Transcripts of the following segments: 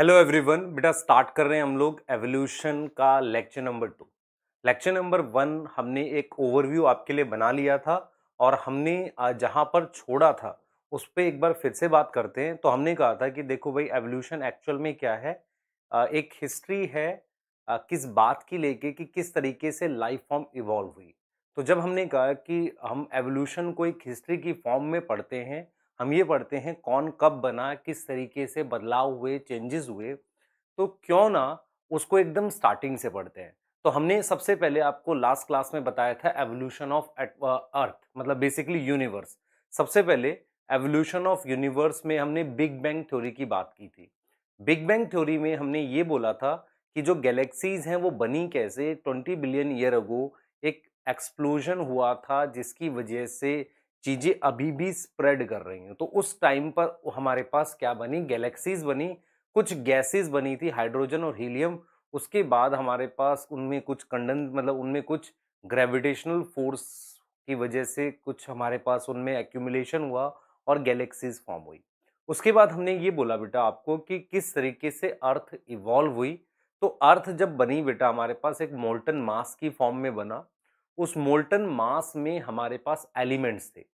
hello everyone बेटा start कर रहे हैं हम लोग एवोल्यूशन का lecture number two lecture number one हमने एक ओवरव्यू आपके लिए बना लिया था और हमने जहाँ पर छोड़ा था उस पर एक बार फिर से बात करते हैं तो हमने कहा था कि देखो भाई एवोल्यूशन एक्चुअल में क्या है एक हिस्ट्री है किस बात की लेके कि किस तरीके से लाइफ फॉर्म इवॉल्व हुई तो जब हमने कहा कि हम एवोल्यूशन को एक हिस्ट्री की फॉर्म में पढ़ते हैं हम ये पढ़ते हैं कौन कब बना किस तरीके से बदलाव हुए चेंजेस हुए तो क्यों ना उसको एकदम स्टार्टिंग से पढ़ते हैं तो हमने सबसे पहले आपको लास्ट क्लास में बताया था एवोल्यूशन ऑफ अर्थ मतलब बेसिकली यूनिवर्स सबसे पहले एवोल्यूशन ऑफ यूनिवर्स में हमने बिग बैंग थ्योरी की बात की थी बिग बैंग थ्योरी में हमने ये बोला था कि जो गैलेक्सीज हैं वो बनी कैसे ट्वेंटी बिलियन ईयर अगो एक एक्सप्लोजन हुआ था जिसकी वजह से चीज़ें अभी भी स्प्रेड कर रही हैं तो उस टाइम पर हमारे पास क्या बनी गैलेक्सीज बनी कुछ गैसेस बनी थी हाइड्रोजन और हीलियम उसके बाद हमारे पास उनमें कुछ कंडन मतलब उनमें कुछ ग्रेविटेशनल फोर्स की वजह से कुछ हमारे पास उनमें एक्यूमुलेशन हुआ और गैलेक्सीज फॉर्म हुई उसके बाद हमने ये बोला बेटा आपको कि किस तरीके से अर्थ इवॉल्व हुई तो अर्थ जब बनी बेटा हमारे पास एक मोल्टन मास की फॉर्म में बना उस मोल्टन मास में हमारे पास एलिमेंट्स थे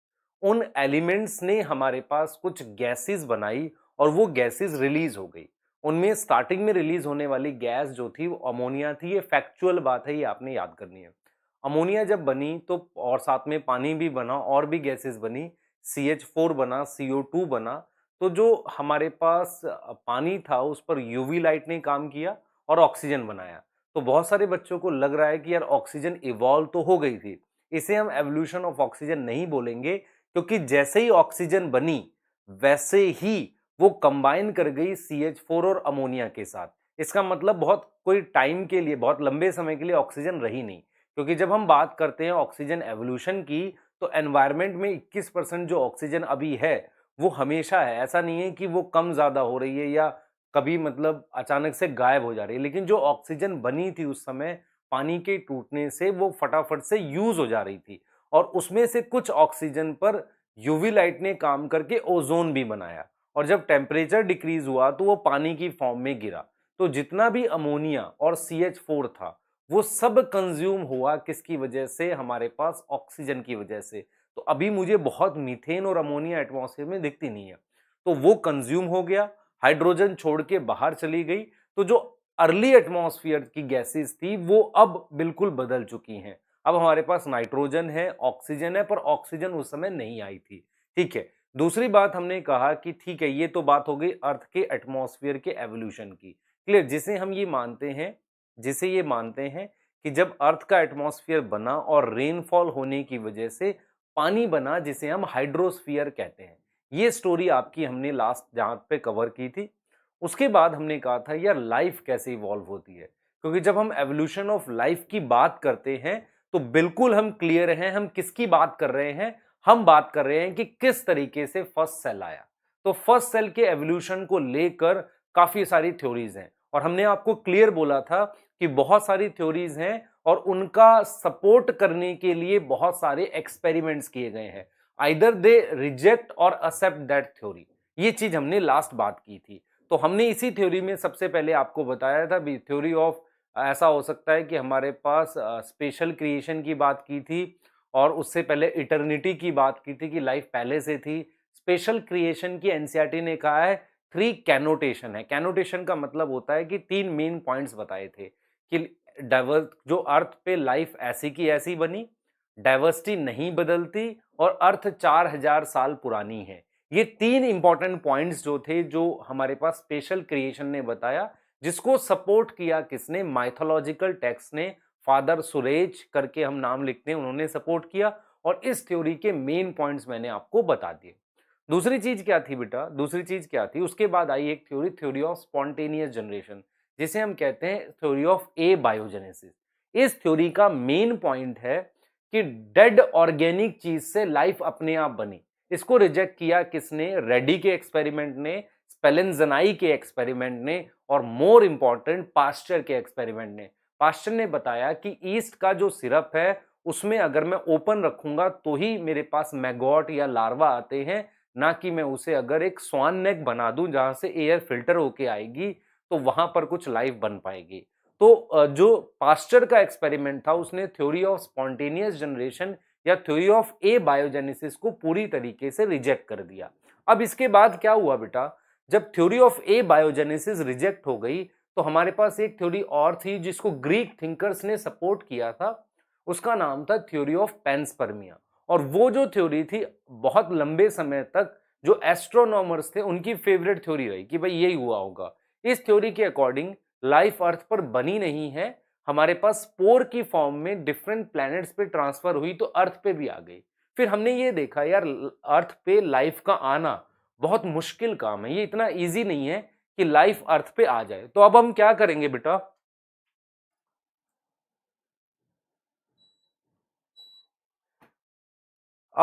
उन एलिमेंट्स ने हमारे पास कुछ गैसेस बनाई और वो गैसेस रिलीज हो गई उनमें स्टार्टिंग में रिलीज होने वाली गैस जो थी वो अमोनिया थी ये फैक्चुअल बात है ये आपने याद करनी है अमोनिया जब बनी तो और साथ में पानी भी बना और भी गैसेस बनी सी एच फोर बना सी ओ टू बना तो जो हमारे पास पानी था उस पर यूवी लाइट ने काम किया और ऑक्सीजन बनाया तो बहुत सारे बच्चों को लग रहा है कि यार ऑक्सीजन इवॉल्व तो हो गई थी इसे हम एवोल्यूशन ऑफ ऑक्सीजन नहीं बोलेंगे क्योंकि जैसे ही ऑक्सीजन बनी वैसे ही वो कंबाइन कर गई सी एच फोर और अमोनिया के साथ इसका मतलब बहुत कोई टाइम के लिए बहुत लंबे समय के लिए ऑक्सीजन रही नहीं क्योंकि जब हम बात करते हैं ऑक्सीजन एवोल्यूशन की तो एनवायरनमेंट में 21 परसेंट जो ऑक्सीजन अभी है वो हमेशा है ऐसा नहीं है कि वो कम ज़्यादा हो रही है या कभी मतलब अचानक से गायब हो जा रही है लेकिन जो ऑक्सीजन बनी थी उस समय पानी के टूटने से वो फटाफट से यूज़ हो जा रही थी और उसमें से कुछ ऑक्सीजन पर यूवी लाइट ने काम करके ओजोन भी बनाया और जब टेम्परेचर डिक्रीज हुआ तो वो पानी की फॉर्म में गिरा तो जितना भी अमोनिया और सी एच फोर था वो सब कंज्यूम हुआ किसकी वजह से हमारे पास ऑक्सीजन की वजह से तो अभी मुझे बहुत मीथेन और अमोनिया एटमोसफेयर में दिखती नहीं है तो वो कंज्यूम हो गया हाइड्रोजन छोड़ के बाहर चली गई तो जो अर्ली एटमोसफियर की गैसेस थी वो अब बिल्कुल बदल चुकी हैं अब हमारे पास नाइट्रोजन है ऑक्सीजन है पर ऑक्सीजन उस समय नहीं आई थी ठीक है दूसरी बात हमने कहा कि ठीक है ये तो बात हो गई अर्थ के एटमोसफियर के एवोल्यूशन की क्लियर जिसे हम ये मानते हैं जिसे ये मानते हैं कि जब अर्थ का एटमोसफियर बना और रेनफॉल होने की वजह से पानी बना जिसे हम हाइड्रोस्फियर कहते हैं ये स्टोरी आपकी हमने लास्ट जहाँ पे कवर की थी उसके बाद हमने कहा था यार लाइफ कैसे इवॉल्व होती है क्योंकि जब हम एवोल्यूशन ऑफ लाइफ की बात करते हैं तो बिल्कुल हम क्लियर हैं हम किसकी बात कर रहे हैं हम बात कर रहे हैं कि किस तरीके से फर्स्ट सेल आया तो फर्स्ट सेल के एवोल्यूशन को लेकर काफ़ी सारी थ्योरीज हैं और हमने आपको क्लियर बोला था कि बहुत सारी थ्योरीज हैं और उनका सपोर्ट करने के लिए बहुत सारे एक्सपेरिमेंट्स किए गए हैं आइदर दे रिजेक्ट और एक्सेप्ट दैट थ्योरी ये चीज़ हमने लास्ट बात की थी तो हमने इसी थ्योरी में सबसे पहले आपको बताया था थ्योरी ऑफ ऐसा हो सकता है कि हमारे पास स्पेशल क्रिएशन की बात की थी और उससे पहले इटर्निटी की बात की थी कि लाइफ पहले से थी स्पेशल क्रिएशन की एनसीईआरटी e ने कहा है थ्री कैनोटेशन है कैनोटेशन का मतलब होता है कि तीन मेन पॉइंट्स बताए थे कि डाइवर्स जो अर्थ पे लाइफ ऐसी की ऐसी बनी डाइवर्सिटी नहीं बदलती और अर्थ चार हजार साल पुरानी है ये तीन इंपॉर्टेंट पॉइंट्स जो थे जो हमारे पास स्पेशल क्रिएशन ने बताया जिसको सपोर्ट किया किसने माइथोलॉजिकल टेक्स्ट ने फादर सुरेज करके हम नाम लिखते हैं उन्होंने सपोर्ट किया और इस थ्योरी के मेन पॉइंट्स मैंने आपको बता दिए दूसरी चीज क्या थी बेटा दूसरी चीज क्या थी उसके बाद आई एक theory theory of spontaneous generation जिसे हम कहते हैं थ्योरी ऑफ ए बायोजेनेसिस इस थ्योरी का मेन पॉइंट है कि डेड ऑर्गेनिक चीज से लाइफ अपने आप बनी इसको रिजेक्ट किया किसने रेडी के एक्सपेरिमेंट ने स्पेलेंजनाई के एक्सपेरिमेंट ने और मोर इम्पॉर्टेंट पास्चर के एक्सपेरिमेंट ने पास्चर ने बताया कि ईस्ट का जो सिरप है उसमें अगर मैं ओपन रखूंगा तो ही मेरे पास मैगॉट या लार्वा आते हैं ना कि मैं उसे अगर एक स्वान नेक बना दूं जहां से एयर फिल्टर होके आएगी तो वहां पर कुछ लाइफ बन पाएगी तो जो पास्चर का एक्सपेरिमेंट था उसने थ्योरी ऑफ स्पॉन्टेनियस जनरेशन या थ्योरी ऑफ ए बायोजेनेसिस को पूरी तरीके से रिजेक्ट कर दिया अब इसके बाद क्या हुआ बेटा जब theory of abiogenesis reject हो गई तो हमारे पास एक थ्योरी और थी जिसको ग्रीक थिंकर्स ने सपोर्ट किया था उसका नाम था थ्योरी ऑफ पेंसपर्मिया और वो जो थ्योरी थी बहुत लंबे समय तक जो एस्ट्रोनॉमर्स थे उनकी फेवरेट थ्योरी रही कि भाई यही हुआ होगा इस थ्योरी के अकॉर्डिंग लाइफ अर्थ पर बनी नहीं है हमारे पास स्पोर की फॉर्म में डिफरेंट प्लैनेट्स पे ट्रांसफर हुई तो अर्थ पे भी आ गई फिर हमने ये देखा यार अर्थ पे लाइफ का आना बहुत मुश्किल काम है ये इतना ईजी नहीं है कि लाइफ अर्थ पे आ जाए तो अब हम क्या करेंगे बेटा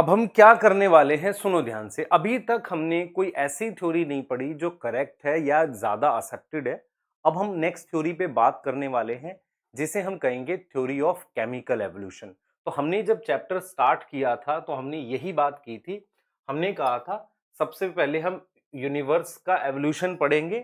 अब हम क्या करने वाले हैं सुनो ध्यान से अभी तक हमने कोई ऐसी थ्योरी नहीं पढ़ी जो करेक्ट है या ज़्यादा एक्सेप्टेड है अब हम नेक्स्ट थ्योरी पे बात करने वाले हैं जिसे हम कहेंगे थ्योरी ऑफ केमिकल एवोल्यूशन तो हमने जब चैप्टर स्टार्ट किया था तो हमने यही बात की थी हमने कहा था सबसे पहले हम यूनिवर्स का एवोल्यूशन पढ़ेंगे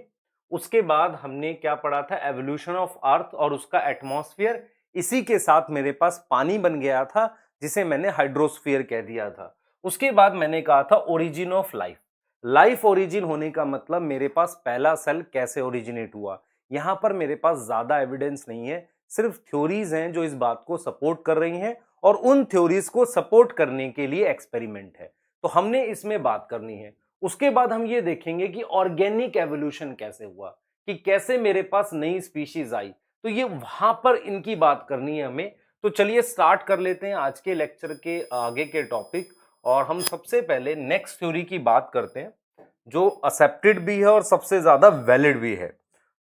उसके बाद हमने क्या पढ़ा था एवोल्यूशन ऑफ अर्थ और उसका एटमॉस्फेयर इसी के साथ मेरे पास पानी बन गया था जिसे मैंने हाइड्रोस्फीयर कह दिया था उसके बाद मैंने कहा था origin of life life origin होने का मतलब मेरे पास पहला सेल कैसे ओरिजिनेट हुआ यहाँ पर मेरे पास ज़्यादा एविडेंस नहीं है सिर्फ थ्योरीज हैं जो इस बात को सपोर्ट कर रही हैं और उन थ्योरीज को सपोर्ट करने के लिए एक्सपेरिमेंट है तो हमने इसमें बात करनी है उसके बाद हम ये देखेंगे कि ऑर्गेनिक एवोल्यूशन कैसे हुआ कि कैसे मेरे पास नई स्पीशीज आई तो ये वहां पर इनकी बात करनी है हमें तो चलिए स्टार्ट कर लेते हैं आज के लेक्चर के आगे के टॉपिक और हम सबसे पहले नेक्स्ट थ्योरी की बात करते हैं जो एक्सेप्टेड भी है और सबसे ज़्यादा वैलिड भी है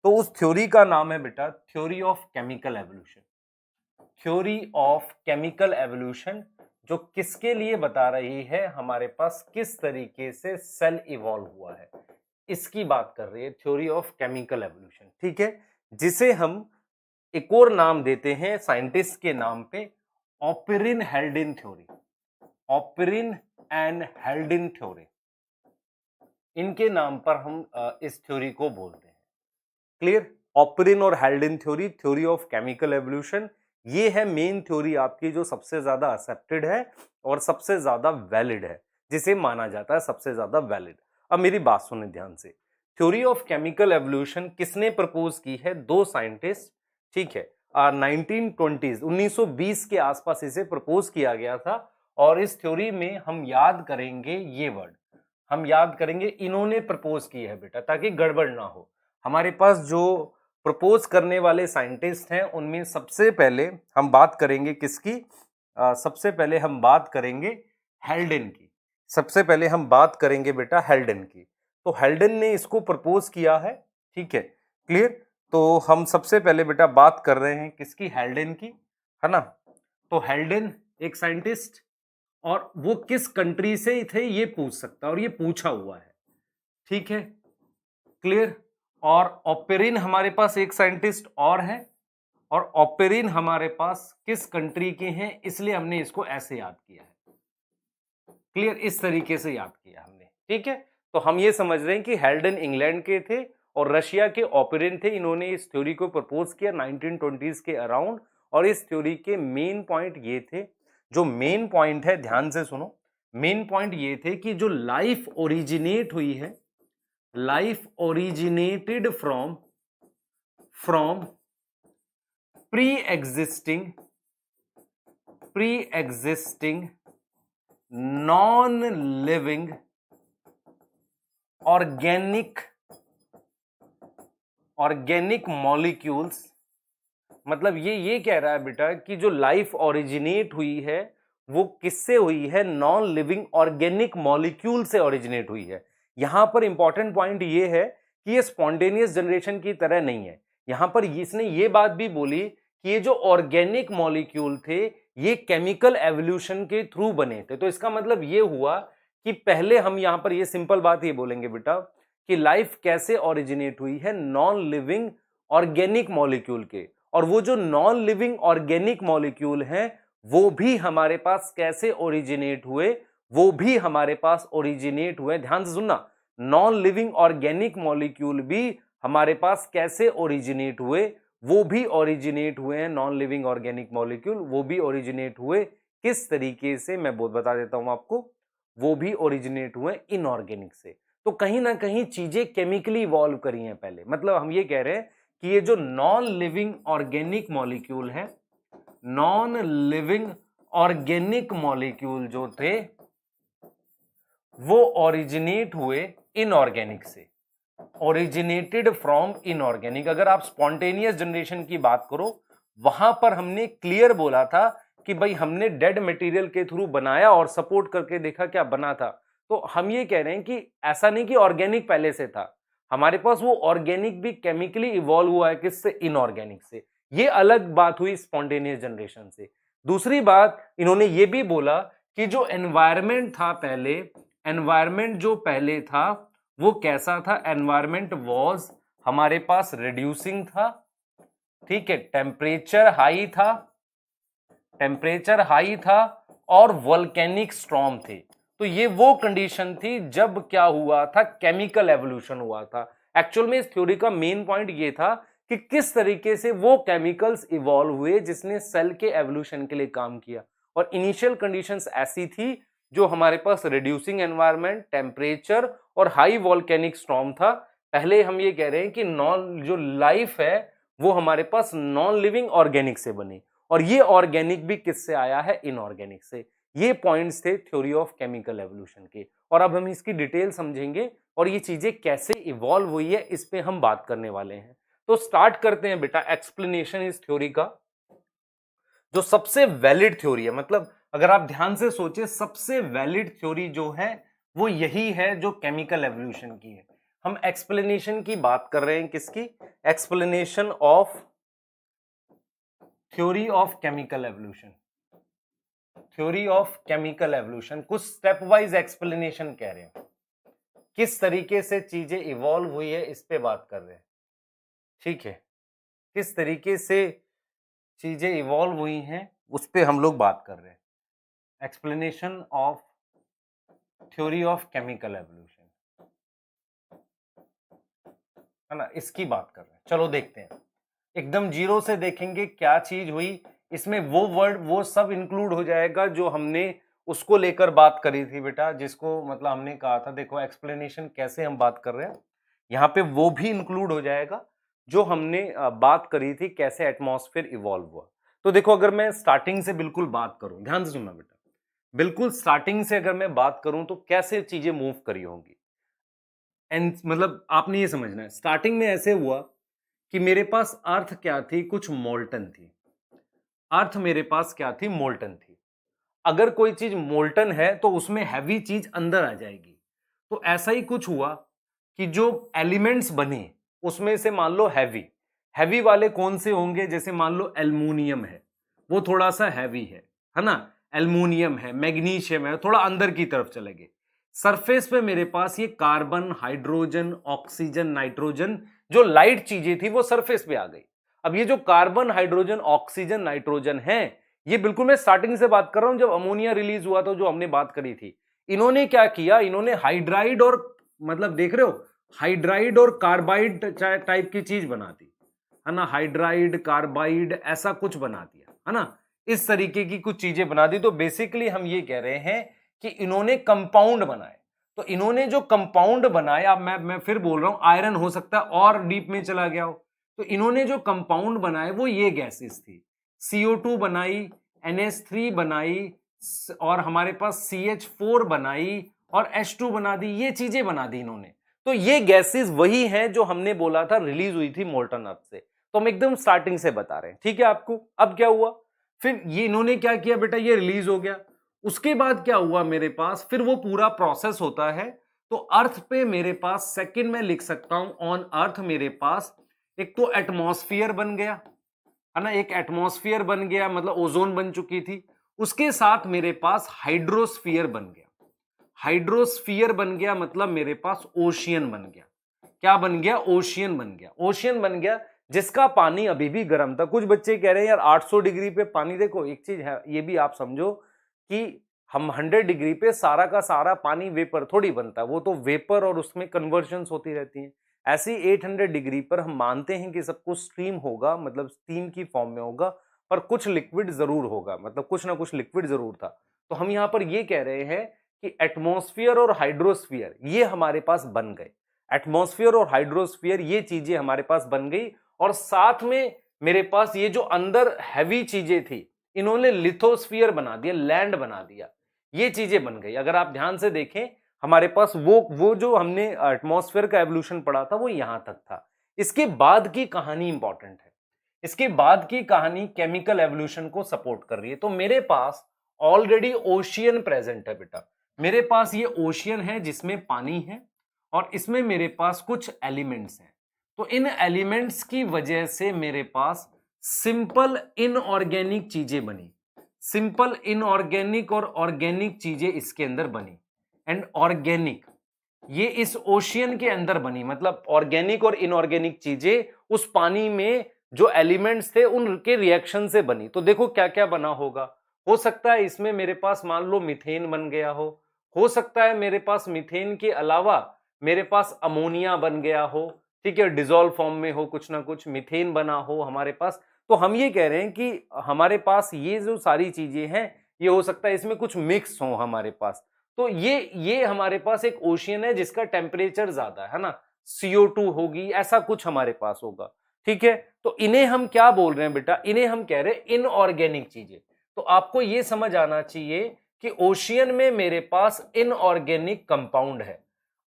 तो उस थ्योरी का नाम है बेटा theory of chemical evolution theory of chemical evolution जो किसके लिए बता रही है हमारे पास किस तरीके से सेल इवॉल्व हुआ है इसकी बात कर रही है थ्योरी ऑफ केमिकल एवोल्यूशन ठीक है जिसे हम एक और नाम देते हैं साइंटिस्ट के नाम पे Oparin Haldane theory Oparin and Haldane theory इनके नाम पर हम इस थ्योरी को बोलते हैं क्लियर ऑपरिन और Haldane theory theory of chemical evolution ये है मेन थ्योरी आपकी जो सबसे ज़्यादा एक्सेप्टेड है और सबसे ज़्यादा वैलिड है जिसे माना जाता है सबसे ज़्यादा वैलिड अब मेरी बात सुने ध्यान से थ्योरी ऑफ केमिकल एवोल्यूशन किसने प्रपोज की है दो साइंटिस्ट ठीक है नाइनटीन ट्वेंटीज उन्नीस के आसपास इसे प्रपोज किया गया था और इस थ्योरी में हम याद करेंगे ये वर्ड हम याद करेंगे इन्होंने प्रपोज की है बेटा ताकि गड़बड़ ना हो हमारे पास जो प्रपोज करने वाले साइंटिस्ट हैं उनमें सबसे पहले हम बात करेंगे किसकी आ, सबसे पहले हम बात करेंगे हेल्डन की सबसे पहले हम बात करेंगे बेटा हेल्डन की तो हेल्डन ने इसको प्रपोज किया है ठीक है क्लियर तो हम सबसे पहले बेटा बात कर रहे हैं किसकी हेल्डन की है ना तो हेल्डन एक साइंटिस्ट और वो किस कंट्री से थे ये पूछ सकता और ये पूछा हुआ है ठीक है क्लियर और ओपेरिन हमारे पास एक साइंटिस्ट और है और ओपेरिन हमारे पास किस कंट्री के हैं इसलिए हमने इसको ऐसे याद किया है क्लियर इस तरीके से याद किया हमने ठीक है तो हम ये समझ रहे हैं कि हेल्डन इंग्लैंड के थे और रशिया के ऑपेरिन थे इन्होंने इस थ्योरी को प्रपोज किया नाइनटीन के अराउंड और इस थ्योरी के मेन पॉइंट ये थे जो मेन पॉइंट है ध्यान से सुनो मेन पॉइंट ये थे कि जो लाइफ ओरिजिनेट हुई है life originated from from pre-existing pre-existing non-living organic organic molecules मतलब ये ये कह रहा है बेटा कि जो लाइफ ओरिजिनेट हुई है वो किससे हुई है नॉन लिविंग ऑर्गेनिक मॉलिक्यूल से ओरिजिनेट हुई है यहाँ पर इंपॉर्टेंट पॉइंट ये है कि ये स्पॉन्टेनियस जनरेशन की तरह नहीं है यहाँ पर इसने ये बात भी बोली कि ये जो ऑर्गेनिक मॉलिक्यूल थे ये केमिकल एवोल्यूशन के थ्रू बने थे तो इसका मतलब ये हुआ कि पहले हम यहाँ पर ये सिंपल बात ये बोलेंगे बेटा कि लाइफ कैसे ओरिजिनेट हुई है नॉन लिविंग ऑर्गेनिक मॉलिक्यूल के और वो जो नॉन लिविंग ऑर्गेनिक मॉलिक्यूल हैं वो भी हमारे पास कैसे ओरिजिनेट हुए वो भी हमारे पास ओरिजिनेट हुए ध्यान से सुनना नॉन लिविंग ऑर्गेनिक मॉलिक्यूल भी हमारे पास कैसे ओरिजिनेट हुए वो भी ओरिजिनेट हुए हैं नॉन लिविंग ऑर्गेनिक मॉलिक्यूल वो भी ओरिजिनेट हुए किस तरीके से मैं बहुत बता देता हूं आपको वो भी ओरिजिनेट हुए इनऑर्गेनिक से तो कहीं ना कहीं चीजें केमिकली इवॉल्व करी हैं पहले मतलब हम ये कह रहे हैं कि ये जो नॉन लिविंग ऑर्गेनिक मॉलिक्यूल है नॉन लिविंग ऑर्गेनिक मॉलिक्यूल जो थे वो ओरिजिनेट हुए इनऑर्गेनिक से ओरिजिनेटेड फ्रॉम इनऑर्गेनिक अगर आप स्पॉन्टेनियस जनरेशन की बात करो वहां पर हमने क्लियर बोला था कि भाई हमने डेड मटेरियल के थ्रू बनाया और सपोर्ट करके देखा क्या बना था तो हम ये कह रहे हैं कि ऐसा नहीं कि ऑर्गेनिक पहले से था हमारे पास वो ऑर्गेनिक भी केमिकली इवॉल्व हुआ है किससे इनऑर्गेनिक से ये अलग बात हुई स्पॉन्टेनियस जनरेशन से दूसरी बात इन्होंने ये भी बोला कि जो एनवायरमेंट था पहले एनवायरमेंट जो पहले था वो कैसा था एनवायरमेंट वॉज हमारे पास रिड्यूसिंग था ठीक है टेम्परेचर हाई था टेम्परेचर हाई था और वॉल्केनिक स्ट्रॉम थे तो ये वो कंडीशन थी जब क्या हुआ था केमिकल एवोल्यूशन हुआ था एक्चुअल में इस थ्योरी का मेन पॉइंट ये था कि किस तरीके से वो केमिकल्स इवॉल्व हुए जिसने सेल के एवोल्यूशन के लिए काम किया और इनिशियल कंडीशंस ऐसी थी जो हमारे पास रिड्यूसिंग एनवायरमेंट टेम्परेचर और हाई वॉल्केनिक स्टॉम था पहले हम ये कह रहे हैं कि नॉन जो लाइफ है वो हमारे पास नॉन लिविंग ऑर्गेनिक से बनी और ये ऑर्गेनिक भी किससे आया है इनऑर्गेनिक से ये पॉइंट्स थे थ्योरी ऑफ केमिकल एवोल्यूशन के और अब हम इसकी डिटेल समझेंगे और ये चीज़ें कैसे इवॉल्व हुई है इस पर हम बात करने वाले हैं तो स्टार्ट करते हैं बेटा एक्सप्लेनेशन इस थ्योरी का जो सबसे वैलिड थ्योरी है मतलब अगर आप ध्यान से सोचे सबसे वैलिड थ्योरी जो है वो यही है जो केमिकल एवोल्यूशन की है हम एक्सप्लेनेशन की बात कर रहे हैं किसकी explanation of theory of chemical evolution theory of chemical evolution कुछ स्टेप वाइज एक्सप्लेनेशन कह रहे हैं किस तरीके से चीजें इवॉल्व हुई है इस पर बात कर रहे हैं ठीक है किस तरीके से चीजें इवॉल्व हुई हैं उस पर हम लोग बात कर रहे हैं explanation of theory of chemical evolution है ना इसकी बात कर रहे हैं चलो देखते हैं एकदम जीरो से देखेंगे क्या चीज हुई इसमें वो वर्ड वो सब इंक्लूड हो जाएगा जो हमने उसको लेकर बात करी थी बेटा जिसको मतलब हमने कहा था देखो एक्सप्लेनेशन कैसे हम बात कर रहे हैं यहाँ पे वो भी इंक्लूड हो जाएगा जो हमने बात करी थी कैसे एटमॉस्फेयर इवॉल्व हुआ तो देखो अगर मैं स्टार्टिंग से बिल्कुल बात करूँ ध्यान से सुनना बेटा बिल्कुल स्टार्टिंग से अगर मैं बात करूं तो कैसे चीजें मूव करी होंगी एंड मतलब आपने ये समझना है स्टार्टिंग में ऐसे हुआ कि मेरे पास अर्थ क्या थी कुछ मोल्टन थी अर्थ मेरे पास क्या थी मोल्टन थी अगर कोई चीज मोल्टन है तो उसमें हैवी चीज अंदर आ जाएगी तो ऐसा ही कुछ हुआ कि जो एलिमेंट्स बने उसमें से मान लो हैवी हैवी वाले कौन से होंगे जैसे मान लो एलमोनियम है वो थोड़ा सा हैवी है है ना एलमोनियम है मैग्नीशियम है थोड़ा अंदर की तरफ चले गए सरफेस पे मेरे पास ये कार्बन हाइड्रोजन ऑक्सीजन नाइट्रोजन जो लाइट चीजें थी वो सरफेस पे आ गई अब ये जो कार्बन हाइड्रोजन ऑक्सीजन नाइट्रोजन है ये बिल्कुल मैं स्टार्टिंग से बात कर रहा हूं जब अमोनिया रिलीज हुआ था जो हमने बात करी थी इन्होंने क्या किया इन्होंने हाइड्राइड और मतलब देख रहे हो हाइड्राइड और कार्बाइड टाइप की चीज बना दी है ना हाइड्राइड कार्बाइड ऐसा कुछ बना दिया है ना इस तरीके की कुछ चीजें बना दी तो बेसिकली हम ये कह रहे हैं कि इन्होंने कंपाउंड बनाए तो इन्होंने जो कंपाउंड बनाए अब मैं मैं फिर बोल रहा हूं आयरन हो सकता है और डीप में चला गया हो तो इन्होंने जो कंपाउंड बनाए वो ये गैसेस थी CO2 बनाई NH3 बनाई और हमारे पास CH4 बनाई और H2 बना दी ये चीजें बना दी इन्होंने तो ये गैसेस वही है जो हमने बोला था रिलीज हुई थी मोल्टन अर्थ से तो हम एकदम स्टार्टिंग से बता रहे हैं ठीक है आपको अब क्या हुआ फिर ये इन्होंने क्या किया बेटा ये रिलीज हो गया उसके बाद क्या हुआ मेरे पास फिर वो पूरा प्रोसेस होता है तो अर्थ पे मेरे पास सेकंड में लिख सकता हूं ऑन अर्थ मेरे पास एक तो एटमोसफियर बन गया है ना एक एटमोसफियर बन गया मतलब ओजोन बन चुकी थी उसके साथ मेरे पास हाइड्रोस्फियर बन गया हाइड्रोस्फियर बन गया मतलब मेरे पास ओशियन बन गया क्या बन गया ओशियन बन गया ओशियन बन गया जिसका पानी अभी भी गर्म था कुछ बच्चे कह रहे हैं यार 800 डिग्री पे पानी देखो एक चीज़ है ये भी आप समझो कि हम 100 डिग्री पे सारा का सारा पानी वेपर थोड़ी बनता है वो तो वेपर और उसमें कन्वर्शन होती रहती हैं ऐसी 800 डिग्री पर हम मानते हैं कि सब कुछ स्टीम होगा मतलब स्टीम की फॉर्म में होगा पर कुछ लिक्विड ज़रूर होगा मतलब कुछ ना कुछ लिक्विड ज़रूर था तो हम यहाँ पर ये कह रहे हैं कि एटमोसफियर और हाइड्रोस्फियर ये हमारे पास बन गए एटमोसफियर और हाइड्रोस्फियर ये चीज़ें हमारे पास बन गई और साथ में मेरे पास ये जो अंदर हैवी चीजें थी इन्होंने लिथोस्फियर बना दिया लैंड बना दिया ये चीजें बन गई अगर आप ध्यान से देखें हमारे पास वो वो जो हमने एटमॉस्फेयर का एवोल्यूशन पढ़ा था वो यहां तक था इसके बाद की कहानी इंपॉर्टेंट है इसके बाद की कहानी केमिकल एवोल्यूशन को सपोर्ट कर रही है तो मेरे पास ऑलरेडी ओशियन प्रेजेंट है बेटा मेरे पास ये ओशियन है जिसमें पानी है और इसमें मेरे पास कुछ एलिमेंट्स हैं तो इन एलिमेंट्स की वजह से मेरे पास सिंपल इनऑर्गेनिक चीजें बनी सिंपल इनऑर्गेनिक और ऑर्गेनिक चीजें इसके अंदर बनी एंड ऑर्गेनिक ये इस ओशियन के अंदर बनी मतलब ऑर्गेनिक और इनऑर्गेनिक चीजें उस पानी में जो एलिमेंट्स थे उनके रिएक्शन से बनी तो देखो क्या क्या बना होगा हो सकता है इसमें मेरे पास मान लो मिथेन बन गया हो हो सकता है मेरे पास मिथेन के अलावा मेरे पास अमोनिया बन गया हो ठीक है डिजोल्व फॉर्म में हो कुछ ना कुछ मिथेन बना हो हमारे पास तो हम ये कह रहे हैं कि हमारे पास ये जो सारी चीजें हैं ये हो सकता है इसमें कुछ मिक्स हो हमारे पास तो ये ये हमारे पास एक ओशियन है जिसका टेम्परेचर ज्यादा है ना सीओ टू होगी ऐसा कुछ हमारे पास होगा ठीक है तो इन्हें हम क्या बोल रहे हैं बेटा इन्हें हम कह रहे हैं इनऑर्गेनिक चीजें तो आपको ये समझ आना चाहिए कि ओशियन में मेरे पास इनऑर्गेनिक कंपाउंड है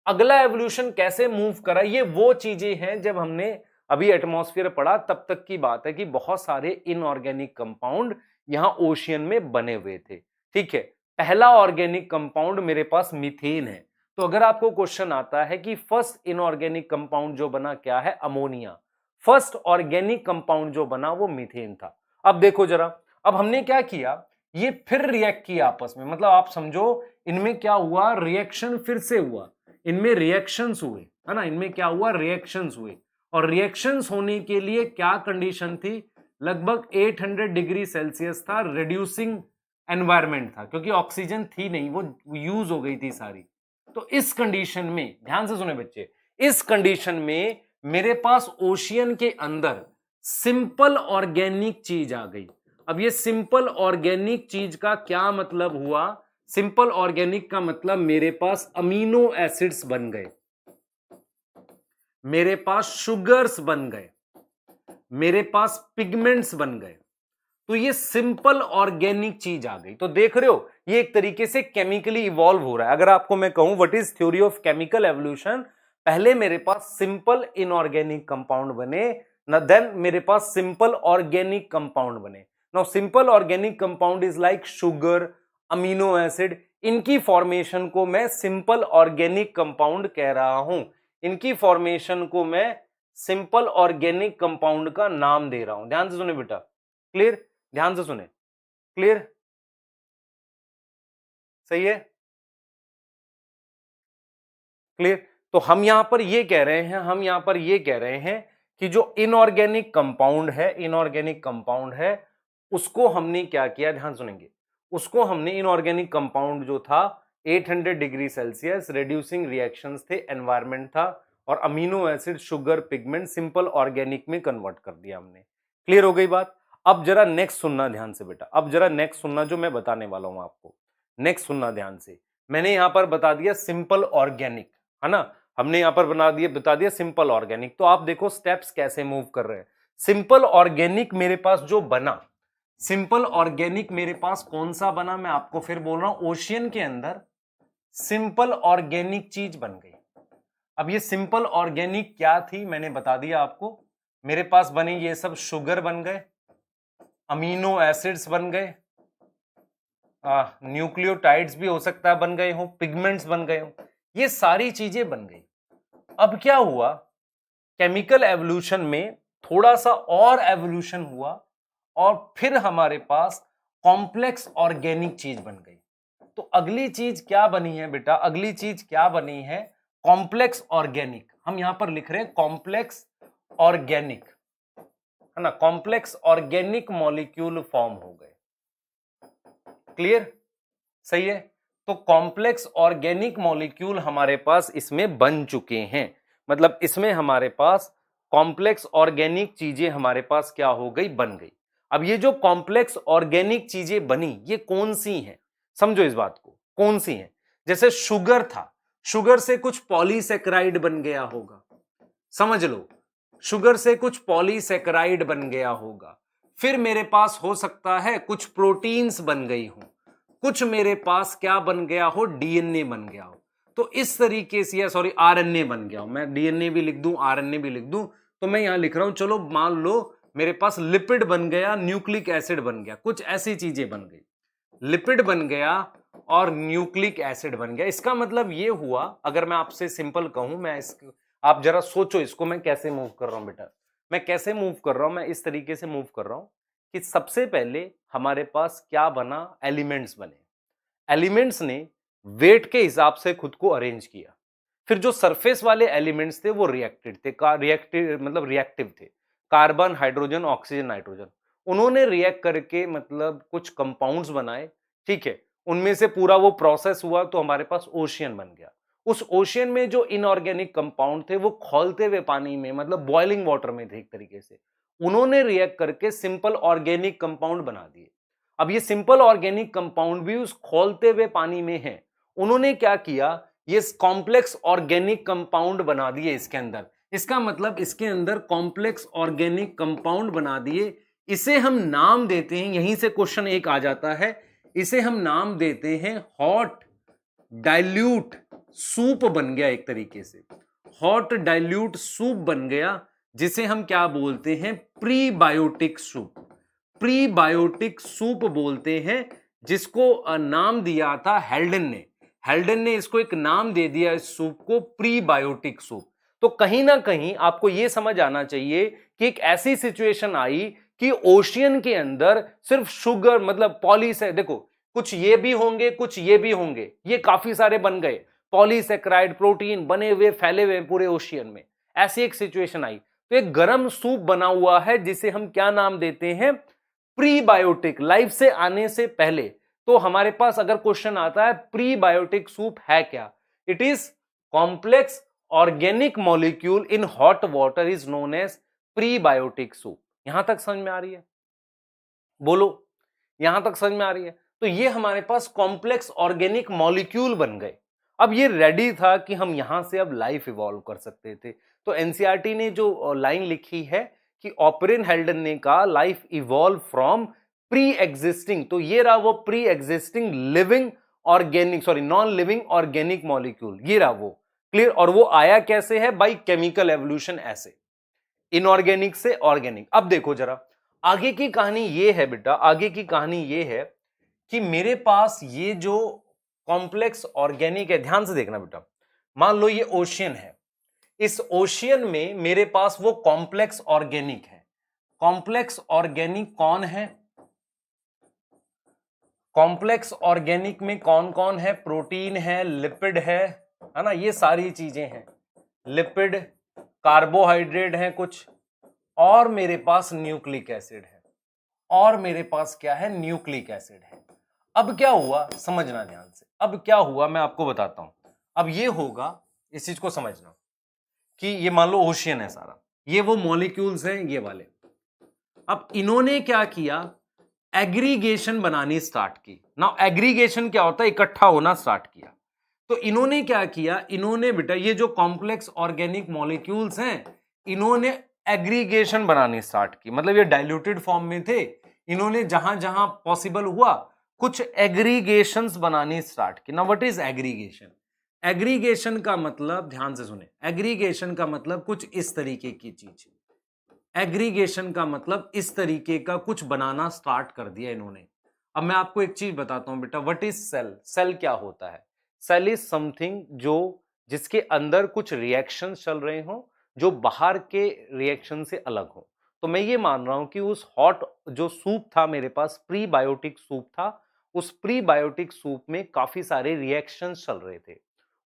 अगला एवोल्यूशन कैसे मूव करा ये वो चीजें हैं जब हमने अभी एटमोस्फियर पढ़ा तब तक की बात है कि बहुत सारे इनऑर्गेनिक कंपाउंड यहां ओशियन में बने हुए थे ठीक है पहला ऑर्गेनिक कंपाउंड मेरे पास मिथेन है तो अगर आपको क्वेश्चन आता है कि फर्स्ट इनऑर्गेनिक कंपाउंड जो बना क्या है अमोनिया फर्स्ट ऑर्गेनिक कंपाउंड जो बना वो मिथेन था अब देखो जरा अब हमने क्या किया ये फिर रिएक्ट किया आपस में मतलब आप समझो इनमें क्या हुआ रिएक्शन फिर से हुआ इनमें रिएक्शंस हुए है ना इनमें क्या हुआ रिएक्शंस हुए और रिएक्शंस होने के लिए क्या कंडीशन थी लगभग 800 डिग्री सेल्सियस था रिड्यूसिंग एनवायरमेंट था क्योंकि ऑक्सीजन थी नहीं वो यूज हो गई थी सारी तो इस कंडीशन में ध्यान से सुने बच्चे इस कंडीशन में मेरे पास ओशियन के अंदर सिंपल ऑर्गेनिक चीज आ गई अब ये सिंपल ऑर्गेनिक चीज का क्या मतलब हुआ सिंपल ऑर्गेनिक का मतलब मेरे पास अमीनो एसिड्स बन गए मेरे पास शुगर्स बन गए मेरे पास पिगमेंट्स बन गए तो ये सिंपल ऑर्गेनिक चीज आ गई तो देख रहे हो ये एक तरीके से केमिकली इवॉल्व हो रहा है अगर आपको मैं कहूं what is theory of chemical evolution पहले मेरे पास सिंपल इनऑर्गेनिक कंपाउंड बने ना देन मेरे पास सिंपल ऑर्गेनिक कंपाउंड बने now simple organic compound is like sugar amino acid इनकी फॉर्मेशन को मैं सिंपल ऑर्गेनिक कंपाउंड कह रहा हूं इनकी फॉर्मेशन को मैं सिंपल ऑर्गेनिक कंपाउंड का नाम दे रहा हूं ध्यान से सुने बेटा क्लियर ध्यान से सुने क्लियर सही है क्लियर तो हम यहां पर ये कह रहे हैं हम यहां पर ये कह रहे हैं कि जो इनऑर्गेनिक कंपाउंड है इनऑर्गेनिक कंपाउंड है उसको हमने क्या किया ध्यान सुनेंगे उसको हमने इनऑर्गेनिक कंपाउंड जो था 800 डिग्री सेल्सियस रेड्यूसिंग रिएक्शंस थे एनवायरमेंट था और amino acid sugar pigment simple organic में कन्वर्ट कर दिया हमने क्लियर हो गई बात अब जरा नेक्स्ट सुनना ध्यान से बेटा अब जरा नेक्स्ट सुनना जो मैं बताने वाला हूं आपको नेक्स्ट सुनना ध्यान से मैंने यहां पर बता दिया सिंपल ऑर्गेनिक है ना हमने यहां पर बना दिया बता दिया सिंपल ऑर्गेनिक तो आप देखो स्टेप्स कैसे मूव कर रहे हैं सिंपल ऑर्गेनिक मेरे पास जो बना सिंपल ऑर्गेनिक मेरे पास कौन सा बना मैं आपको फिर बोल रहा हूं ओशियन के अंदर सिंपल ऑर्गेनिक चीज बन गई अब ये सिंपल ऑर्गेनिक क्या थी मैंने बता दिया आपको मेरे पास बने ये सब शुगर बन गए अमीनो एसिड्स बन गए न्यूक्लियोटाइड्स भी हो सकता है बन गए हों पिगमेंट्स बन गए हों ये सारी चीजें बन गई अब क्या हुआ केमिकल एवोल्यूशन में थोड़ा सा और एवोल्यूशन हुआ और फिर हमारे पास कॉम्प्लेक्स ऑर्गेनिक चीज बन गई तो अगली चीज क्या बनी है बेटा अगली चीज क्या बनी है कॉम्प्लेक्स ऑर्गेनिक हम यहां पर लिख रहे हैं कॉम्प्लेक्स ऑर्गेनिक है ना कॉम्प्लेक्स ऑर्गेनिक मॉलिक्यूल फॉर्म हो गए क्लियर सही है तो कॉम्प्लेक्स ऑर्गेनिक मॉलिक्यूल हमारे पास इसमें बन चुके हैं मतलब इसमें हमारे पास कॉम्प्लेक्स ऑर्गेनिक चीजें हमारे पास क्या हो गई बन गई अब ये जो कॉम्प्लेक्स ऑर्गेनिक चीजें बनी ये कौन सी हैं समझो इस बात को कौन सी हैं जैसे शुगर था शुगर से कुछ पॉलीसेक्राइड बन गया होगा समझ लो शुगर से कुछ पॉलीसेक्राइड बन गया होगा फिर मेरे पास हो सकता है कुछ प्रोटीन्स बन गई हो कुछ मेरे पास क्या बन गया हो डीएनए बन गया हो तो इस तरीके से या सॉरी आरएनए बन गया हो मैं डीएनए भी लिख दूं आरएनए भी लिख दूं तो मैं यहां लिख रहा हूं चलो मान लो मेरे पास लिपिड बन गया न्यूक्लिक एसिड बन गया कुछ ऐसी चीजें बन गई लिपिड बन गया और न्यूक्लिक एसिड बन गया इसका मतलब ये हुआ अगर मैं आपसे सिंपल कहूं मैं इस आप जरा सोचो इसको मैं कैसे मूव कर रहा हूं बेटा मैं कैसे मूव कर रहा हूं मैं इस तरीके से मूव कर रहा हूं कि सबसे पहले हमारे पास क्या बना एलिमेंट्स बने एलिमेंट्स ने वेट के हिसाब से खुद को अरेंज किया फिर जो सरफेस वाले एलिमेंट्स थे वो रिएक्टेड थे का रिएक्टिव मतलब रिएक्टिव थे कार्बन हाइड्रोजन ऑक्सीजन नाइट्रोजन उन्होंने रिएक्ट करके मतलब कुछ कंपाउंड्स बनाए ठीक है उनमें से पूरा वो प्रोसेस हुआ तो हमारे पास ओशियन बन गया उस ओशियन में जो इनऑर्गेनिक कंपाउंड थे वो खोलते हुए पानी में मतलब बॉइलिंग वाटर में थे एक तरीके से उन्होंने रिएक्ट करके सिंपल ऑर्गेनिक कंपाउंड बना दिए अब ये सिंपल ऑर्गेनिक कंपाउंड भी उस खोलते हुए पानी में है उन्होंने क्या किया ये कॉम्प्लेक्स ऑर्गेनिक कंपाउंड बना दिए इसके अंदर इसका मतलब इसके अंदर कॉम्प्लेक्स ऑर्गेनिक कंपाउंड बना दिए इसे हम नाम देते हैं यहीं से क्वेश्चन एक आ जाता है इसे हम नाम देते हैं हॉट डाइल्यूट सूप बन गया एक तरीके से हॉट डाइल्यूट सूप बन गया जिसे हम क्या बोलते हैं प्रीबायोटिक सूप प्रीबायोटिक सूप बोलते हैं जिसको नाम दिया था हेल्डन ने हेल्डन ने इसको एक नाम दे दिया इस सूप को प्रीबायोटिक सूप तो कहीं ना कहीं आपको यह समझ आना चाहिए कि एक ऐसी सिचुएशन आई कि ओशियन के अंदर सिर्फ शुगर मतलब पॉलिस है देखो कुछ ये भी होंगे कुछ ये भी होंगे ये काफी सारे बन गए पॉलीसेक्राइड प्रोटीन बने हुए फैले हुए पूरे ओशियन में ऐसी एक सिचुएशन आई तो एक गर्म सूप बना हुआ है जिसे हम क्या नाम देते हैं प्रीबायोटिक लाइफ से आने से पहले तो हमारे पास अगर क्वेश्चन आता है प्रीबायोटिक सूप है क्या it is complex organic molecule in hot water is known as prebiotic soup यहां तक समझ में आ रही है बोलो यहां तक समझ में आ रही है तो ये हमारे पास कॉम्प्लेक्स ऑर्गेनिक मॉलिक्यूल बन गए अब ये रेडी था कि हम यहां से अब लाइफ इवॉल्व कर सकते थे तो एनसीईआरटी e ने जो लाइन लिखी है कि ऑपरिन हेल्डन ने कहा life evolve from pre existing तो ये रहा वो pre existing living organic sorry non living organic molecule ये रहा वो क्लियर और वो आया कैसे है बाई केमिकल एवोल्यूशन ऐसे इनऑर्गेनिक से ऑर्गेनिक अब देखो जरा आगे की कहानी ये है बेटा आगे की कहानी ये है कि मेरे पास ये जो कॉम्प्लेक्स ऑर्गेनिक है ध्यान से देखना बेटा मान लो ये ओशियन है इस ओशियन में मेरे पास वो कॉम्प्लेक्स ऑर्गेनिक है कॉम्प्लेक्स ऑर्गेनिक कौन है कॉम्प्लेक्स ऑर्गेनिक में कौन कौन है प्रोटीन है लिपिड है है ना ये सारी चीजें हैं लिपिड कार्बोहाइड्रेट हैं कुछ और मेरे पास न्यूक्लिक एसिड है और मेरे पास क्या है न्यूक्लिक एसिड है अब क्या हुआ समझना ध्यान से अब क्या हुआ मैं आपको बताता हूं अब ये होगा इस चीज को समझना कि ये मान लो ओशियन है सारा ये वो मॉलिक्यूल्स हैं ये वाले अब इन्होंने क्या किया एग्रीगेशन बनानी स्टार्ट की ना एग्रीगेशन क्या होता है इकट्ठा होना स्टार्ट किया तो इन्होंने क्या किया इन्होंने बेटा ये जो कॉम्प्लेक्स ऑर्गेनिक मॉलिक्यूल्स हैं इन्होंने एग्रीगेशन बनानी स्टार्ट की मतलब ये डाइल्यूटेड फॉर्म में थे इन्होंने जहां जहां पॉसिबल हुआ कुछ एग्रीगेशन बनानी स्टार्ट की ना वट इज एग्रीगेशन एग्रीगेशन का मतलब ध्यान से सुने एग्रीगेशन का मतलब कुछ इस तरीके की चीज एग्रीगेशन का मतलब इस तरीके का कुछ बनाना स्टार्ट कर दिया इन्होंने अब मैं आपको एक चीज बताता हूं बेटा व्हाट इज सेल सेल क्या होता है सेल इज समथिंग जो जिसके अंदर कुछ रिएक्शन चल रहे हों जो बाहर के रिएक्शन से अलग हो तो मैं ये मान रहा हूँ कि उस हॉट जो सूप था मेरे पास प्रीबायोटिक सूप था उस प्रीबायोटिक सूप में काफ़ी सारे रिएक्शन चल रहे थे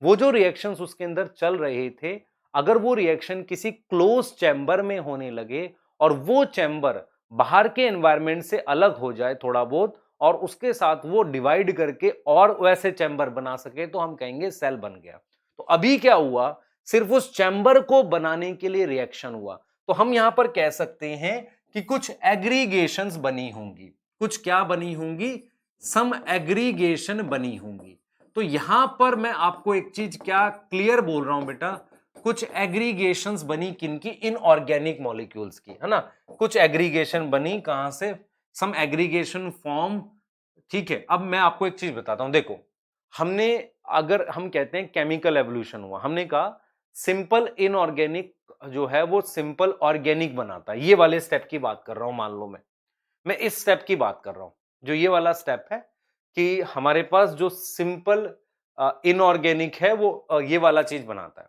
वो जो रिएक्शन उसके अंदर चल रहे थे अगर वो रिएक्शन किसी क्लोज चैम्बर में होने लगे और वो चैम्बर बाहर के एनवायरमेंट से अलग हो जाए थोड़ा बहुत और उसके साथ वो डिवाइड करके और वैसे चैम्बर बना सके तो हम कहेंगे सेल बन गया तो अभी क्या हुआ सिर्फ उस चैम्बर को बनाने के लिए रिएक्शन हुआ तो हम यहां पर कह सकते हैं कि कुछ एग्रीगेशन बनी होंगी कुछ क्या बनी होंगी सम एग्रीगेशन बनी होंगी तो यहां पर मैं आपको एक चीज क्या क्लियर बोल रहा हूं बेटा कुछ एग्रीगेशन बनी किनकी इनऑर्गेनिक मॉलिक्यूल्स की है ना कुछ एग्रीगेशन बनी कहां से सम एग्रीगेशन फॉर्म ठीक है अब मैं आपको एक चीज बताता हूं देखो हमने अगर हम कहते हैं केमिकल एवोल्यूशन हुआ हमने कहा सिंपल इनऑर्गेनिक जो है वो सिंपल ऑर्गेनिक बनाता है ये वाले स्टेप की बात कर रहा हूं मान लो मैं मैं इस स्टेप की बात कर रहा हूं जो ये वाला स्टेप है कि हमारे पास जो सिंपल इनऑर्गेनिक है वो ये वाला चीज बनाता है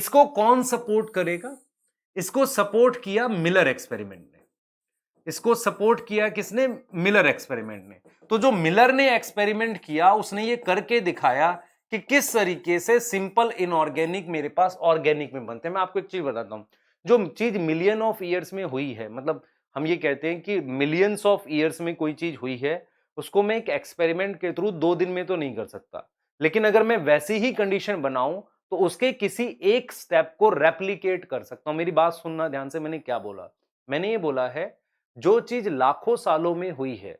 इसको कौन सपोर्ट करेगा इसको सपोर्ट किया मिलर एक्सपेरिमेंट ने इसको सपोर्ट किया किसने मिलर एक्सपेरिमेंट ने तो जो मिलर ने एक्सपेरिमेंट किया उसने ये करके दिखाया कि किस तरीके से सिंपल इनऑर्गेनिक मेरे पास ऑर्गेनिक में बनते हैं मैं आपको एक चीज बताता हूँ जो चीज मिलियन ऑफ ईयर्स में हुई है मतलब हम ये कहते हैं कि मिलियंस ऑफ ईयर्स में कोई चीज हुई है उसको मैं एक एक्सपेरिमेंट के थ्रू दो दिन में तो नहीं कर सकता लेकिन अगर मैं वैसी ही कंडीशन बनाऊं तो उसके किसी एक स्टेप को रेप्लीकेट कर सकता हूं मेरी बात सुनना ध्यान से मैंने क्या बोला मैंने ये बोला है जो चीज लाखों सालों में हुई है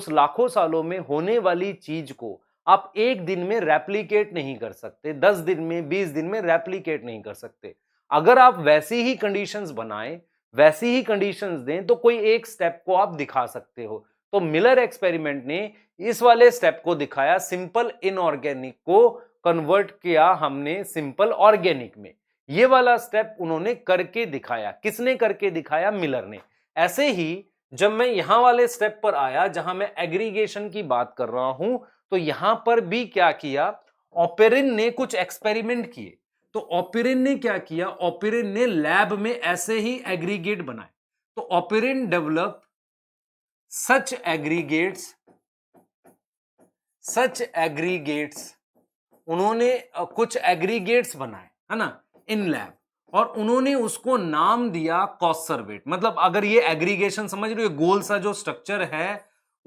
उस लाखों सालों में होने वाली चीज को आप एक दिन में रेप्लीकेट नहीं कर सकते दस दिन में बीस दिन में रेप्लीकेट नहीं कर सकते अगर आप वैसी ही कंडीशंस बनाएं वैसी ही कंडीशंस दें तो कोई एक स्टेप को आप दिखा सकते हो तो मिलर एक्सपेरिमेंट ने इस वाले स्टेप को दिखाया सिंपल इनऑर्गेनिक को कन्वर्ट किया हमने सिंपल ऑर्गेनिक में ये वाला स्टेप उन्होंने करके दिखाया किसने करके दिखाया मिलर ने ऐसे ही जब मैं यहां वाले स्टेप पर आया जहां मैं एग्रीगेशन की बात कर रहा हूं तो यहां पर भी क्या किया ऑपेरिन ने कुछ एक्सपेरिमेंट किए तो ऑपेरिन ने क्या किया ऑपेरिन ने लैब में ऐसे ही एग्रीगेट बनाए तो Oparin develop such aggregates such aggregates उन्होंने कुछ एग्रीगेट्स बनाए है ना इन लैब और उन्होंने उसको नाम दिया वेट मतलब अगर ये एग्रीगेशन समझ रहे हो गोल सा जो स्ट्रक्चर है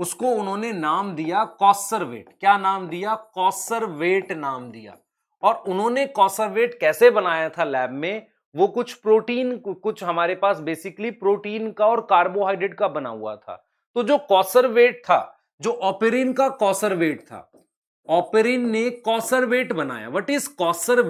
उसको उन्होंने नाम दिया वेट क्या नाम दिया वेट नाम दिया और उन्होंने वेट कैसे बनाया था लैब में वो कुछ प्रोटीन कुछ हमारे पास बेसिकली प्रोटीन का और कार्बोहाइड्रेट का बना हुआ था तो जो वेट था जो ऑपेरिन का वेट था ऑपेरिन ने वेट बनाया वट इज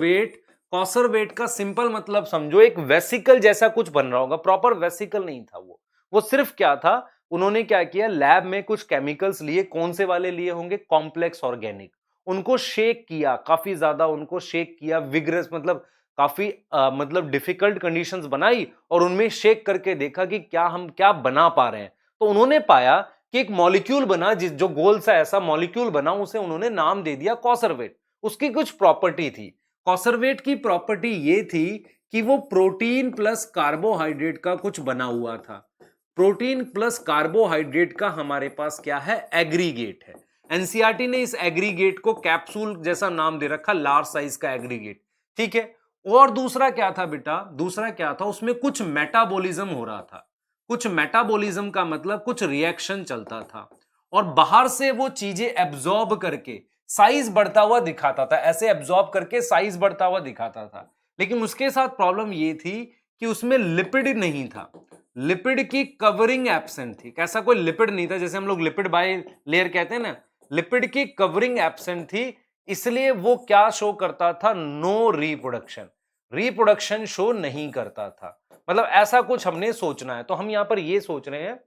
वेट कॉसर वेट का सिंपल मतलब समझो एक वेसिकल जैसा कुछ बन रहा होगा प्रॉपर वेसिकल नहीं था वो वो सिर्फ क्या था उन्होंने क्या किया लैब में कुछ केमिकल्स लिए कौन से वाले लिए होंगे कॉम्प्लेक्स ऑर्गेनिक उनको शेक किया काफी ज्यादा उनको शेक किया विग्रेस मतलब काफी आ, मतलब डिफिकल्ट कंडीशंस बनाई और उनमें शेक करके देखा कि क्या हम क्या बना पा रहे हैं तो उन्होंने पाया कि एक मॉलिक्यूल बना जिस जो गोल सा ऐसा मॉलिक्यूल बना उसे उन्होंने नाम दे दिया कॉसरवेट उसकी कुछ प्रॉपर्टी थी कॉसरवेट की प्रॉपर्टी ये थी कि वो प्रोटीन प्लस कार्बोहाइड्रेट का कुछ बना हुआ था प्रोटीन प्लस कार्बोहाइड्रेट का हमारे पास क्या है एग्रीगेट है एनसीआरटी e ने इस एग्रीगेट को कैप्सूल जैसा नाम दे रखा लार्ज साइज का एग्रीगेट ठीक है और दूसरा क्या था बेटा दूसरा क्या था उसमें कुछ मेटाबॉलिज्म हो रहा था कुछ मेटाबॉलिज्म का मतलब कुछ रिएक्शन चलता था और बाहर से वो चीजें एब्जॉर्ब करके साइज बढ़ता हुआ दिखाता था ऐसे एब्जॉर्ब करके साइज बढ़ता हुआ दिखाता था लेकिन उसके साथ प्रॉब्लम ये थी कि उसमें लिपिड नहीं था लिपिड की कवरिंग एब्सेंट थी कैसा कोई लिपिड नहीं था जैसे हम लोग लिपिड बाय लेयर कहते हैं ना लिपिड की कवरिंग एब्सेंट थी इसलिए वो क्या शो करता था नो रिप्रोडक्शन रिप्रोडक्शन शो नहीं करता था मतलब ऐसा कुछ हमने सोचना है तो हम यहां पर ये सोच रहे हैं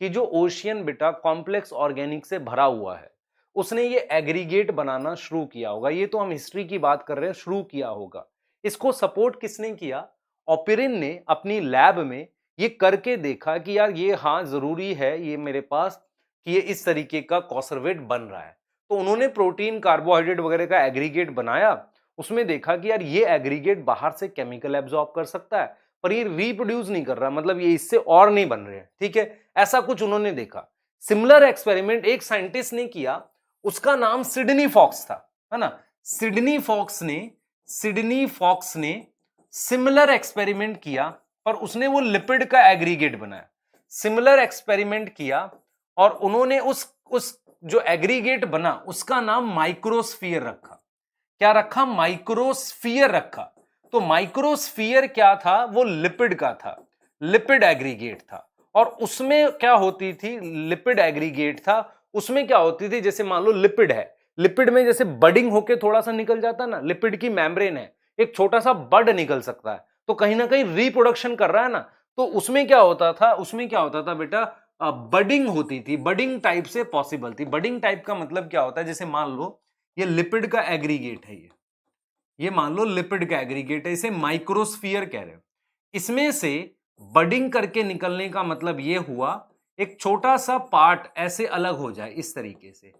कि जो ओशियन बेटा कॉम्प्लेक्स ऑर्गेनिक से भरा हुआ है उसने ये एग्रीगेट बनाना शुरू किया होगा ये तो हम हिस्ट्री की बात कर रहे हैं शुरू किया होगा इसको सपोर्ट किसने किया ओपेरिन ने अपनी लैब में ये करके देखा कि यार ये हाँ ज़रूरी है ये मेरे पास कि ये इस तरीके का कॉसरवेट बन रहा है तो उन्होंने प्रोटीन कार्बोहाइड्रेट वगैरह का एग्रीगेट बनाया उसमें देखा कि यार ये एग्रीगेट बाहर से केमिकल एब्जॉर्ब कर सकता है पर ये रिप्रोड्यूस नहीं कर रहा मतलब ये इससे और नहीं बन रहे ठीक है ऐसा कुछ उन्होंने देखा सिमिलर एक्सपेरिमेंट एक साइंटिस्ट ने किया उसका नाम सिडनी फॉक्स था है ना सिडनी फॉक्स ने सिडनी फॉक्स ने सिमिलर एक्सपेरिमेंट किया पर उसने वो लिपिड का एग्रीगेट बनाया सिमिलर एक्सपेरिमेंट किया और उन्होंने उस उस जो एग्रीगेट बना उसका नाम माइक्रोस्फीयर रखा क्या रखा माइक्रोस्फीयर रखा तो माइक्रोस्फीयर क्या था वो लिपिड का था लिपिड एग्रीगेट था और उसमें क्या होती थी लिपिड एग्रीगेट था उसमें क्या होती थी जैसे मान लो लिपिड है लिपिड में जैसे बडिंग होके थोड़ा सा निकल जाता ना लिपिड की मैम्ब्रेन है एक छोटा सा बड निकल सकता है तो कहीं ना कहीं रिप्रोडक्शन कर रहा है ना तो उसमें क्या होता था उसमें क्या होता था बेटा बडिंग होती थी बडिंग टाइप से पॉसिबल थी बडिंग टाइप का मतलब क्या होता है जैसे मान लो ये लिपिड का एग्रीगेट है ये ये मान लो लिपिड का एग्रीगेट है इसे माइक्रोस्फियर कह रहे हो इसमें से बडिंग करके निकलने का मतलब ये हुआ एक छोटा सा पार्ट ऐसे अलग हो जाए इस तरीके से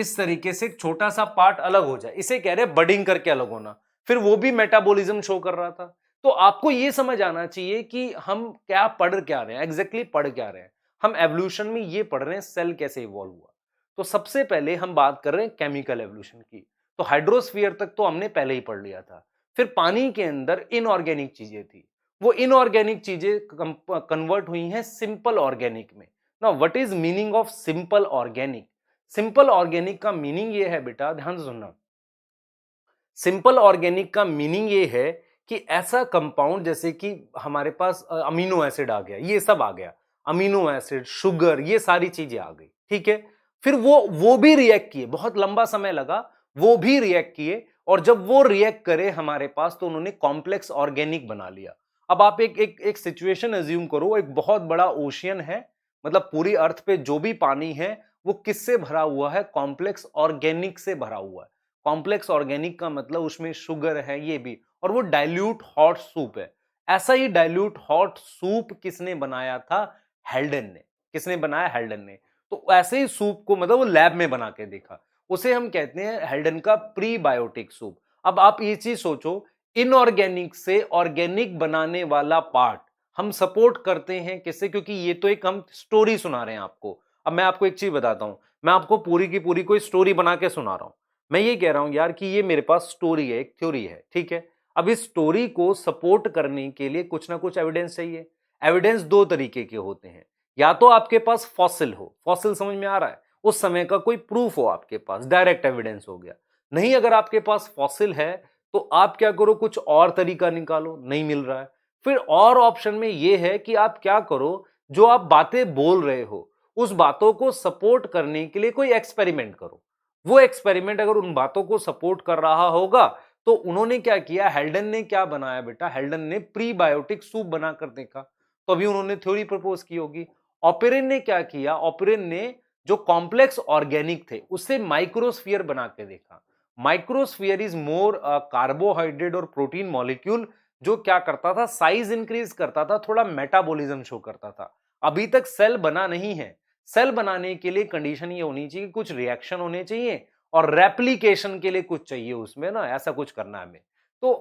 इस तरीके से एक छोटा सा पार्ट अलग हो जाए इसे कह रहे बडिंग करके अलग होना फिर वो भी मेटाबॉलिज्म शो कर रहा था तो आपको ये समझ आना चाहिए कि हम क्या पढ़ क्या रहे हैं एग्जैक्टली exactly पढ़ क्या रहे हैं हम एवोल्यूशन में ये पढ़ रहे हैं सेल कैसे इवॉल्व हुआ तो सबसे पहले हम बात कर रहे हैं केमिकल एवोल्यूशन की तो हाइड्रोस्फीयर तक तो हमने पहले ही पढ़ लिया था फिर पानी के अंदर इनऑर्गेनिक चीजें थी वो इनऑर्गेनिक चीजें कन्वर्ट हुई हैं सिंपल ऑर्गेनिक में ना what is meaning of simple organic simple organic का मीनिंग ये है बेटा ध्यान से सुनना सिंपल ऑर्गेनिक का मीनिंग ये है कि ऐसा कंपाउंड जैसे कि हमारे पास अमीनो एसिड आ गया ये सब आ गया अमीनो एसिड शुगर ये सारी चीजें आ गई ठीक है फिर वो वो भी रिएक्ट किए बहुत लंबा समय लगा वो भी रिएक्ट किए और जब वो रिएक्ट करे हमारे पास तो उन्होंने कॉम्प्लेक्स ऑर्गेनिक बना लिया अब आप एक एक एक सिचुएशन एज्यूम करो एक बहुत बड़ा ओशियन है मतलब पूरी अर्थ पे जो भी पानी है वो किससे भरा हुआ है कॉम्प्लेक्स ऑर्गेनिक से भरा हुआ है कॉम्प्लेक्स ऑर्गेनिक का मतलब उसमें शुगर है ये भी और वो डाइल्यूट हॉट सूप है ऐसा ही डाइल्यूट हॉट सूप किसने बनाया था हेल्डन ने किसने बनाया हेल्डन ने तो ऐसे ही सूप को मतलब वो लैब में बना के देखा उसे हम कहते हैं हेल्डन का प्रीबायोटिक सूप अब आप ये चीज सोचो इनऑर्गेनिक से ऑर्गेनिक बनाने वाला पार्ट हम सपोर्ट करते हैं किससे क्योंकि ये तो एक हम स्टोरी सुना रहे हैं आपको अब मैं आपको एक चीज बताता हूं मैं आपको पूरी की पूरी कोई स्टोरी बना के सुना रहा हूं मैं ये कह रहा हूं यार कि ये मेरे पास स्टोरी है एक थ्योरी है ठीक है अब इस स्टोरी को सपोर्ट करने के लिए कुछ ना कुछ एविडेंस चाहिए एविडेंस दो तरीके के होते हैं या तो आपके पास फॉसिल हो फॉसिल समझ में आ रहा है उस समय का कोई प्रूफ हो आपके पास डायरेक्ट एविडेंस हो गया नहीं अगर आपके पास फॉसिल है तो आप क्या करो कुछ और तरीका निकालो नहीं मिल रहा है फिर और ऑप्शन में ये है कि आप क्या करो जो आप बातें बोल रहे हो उस बातों को सपोर्ट करने के लिए कोई एक्सपेरिमेंट करो वो एक्सपेरिमेंट अगर उन बातों को सपोर्ट कर रहा होगा तो उन्होंने क्या किया हेल्डन ने क्या बनाया बेटा हेल्डन ने प्रीबायोटिक सूप बनाकर देखा तो अभी उन्होंने थ्योरी प्रपोज की होगी ऑपरिन ने क्या किया ऑपरिन ने जो कॉम्प्लेक्स ऑर्गेनिक थे उससे माइक्रोस्फियर बना के देखा माइक्रोस्फियर इज मोर कार्बोहाइड्रेट और प्रोटीन मॉलिक्यूल जो क्या करता था साइज इंक्रीज करता था थोड़ा मेटाबॉलिज्म शो करता था अभी तक सेल बना नहीं है सेल बनाने के लिए कंडीशन ये होनी चाहिए कुछ रिएक्शन होने चाहिए और रेप्लीकेशन के लिए कुछ चाहिए उसमें ना ऐसा कुछ करना है हमें तो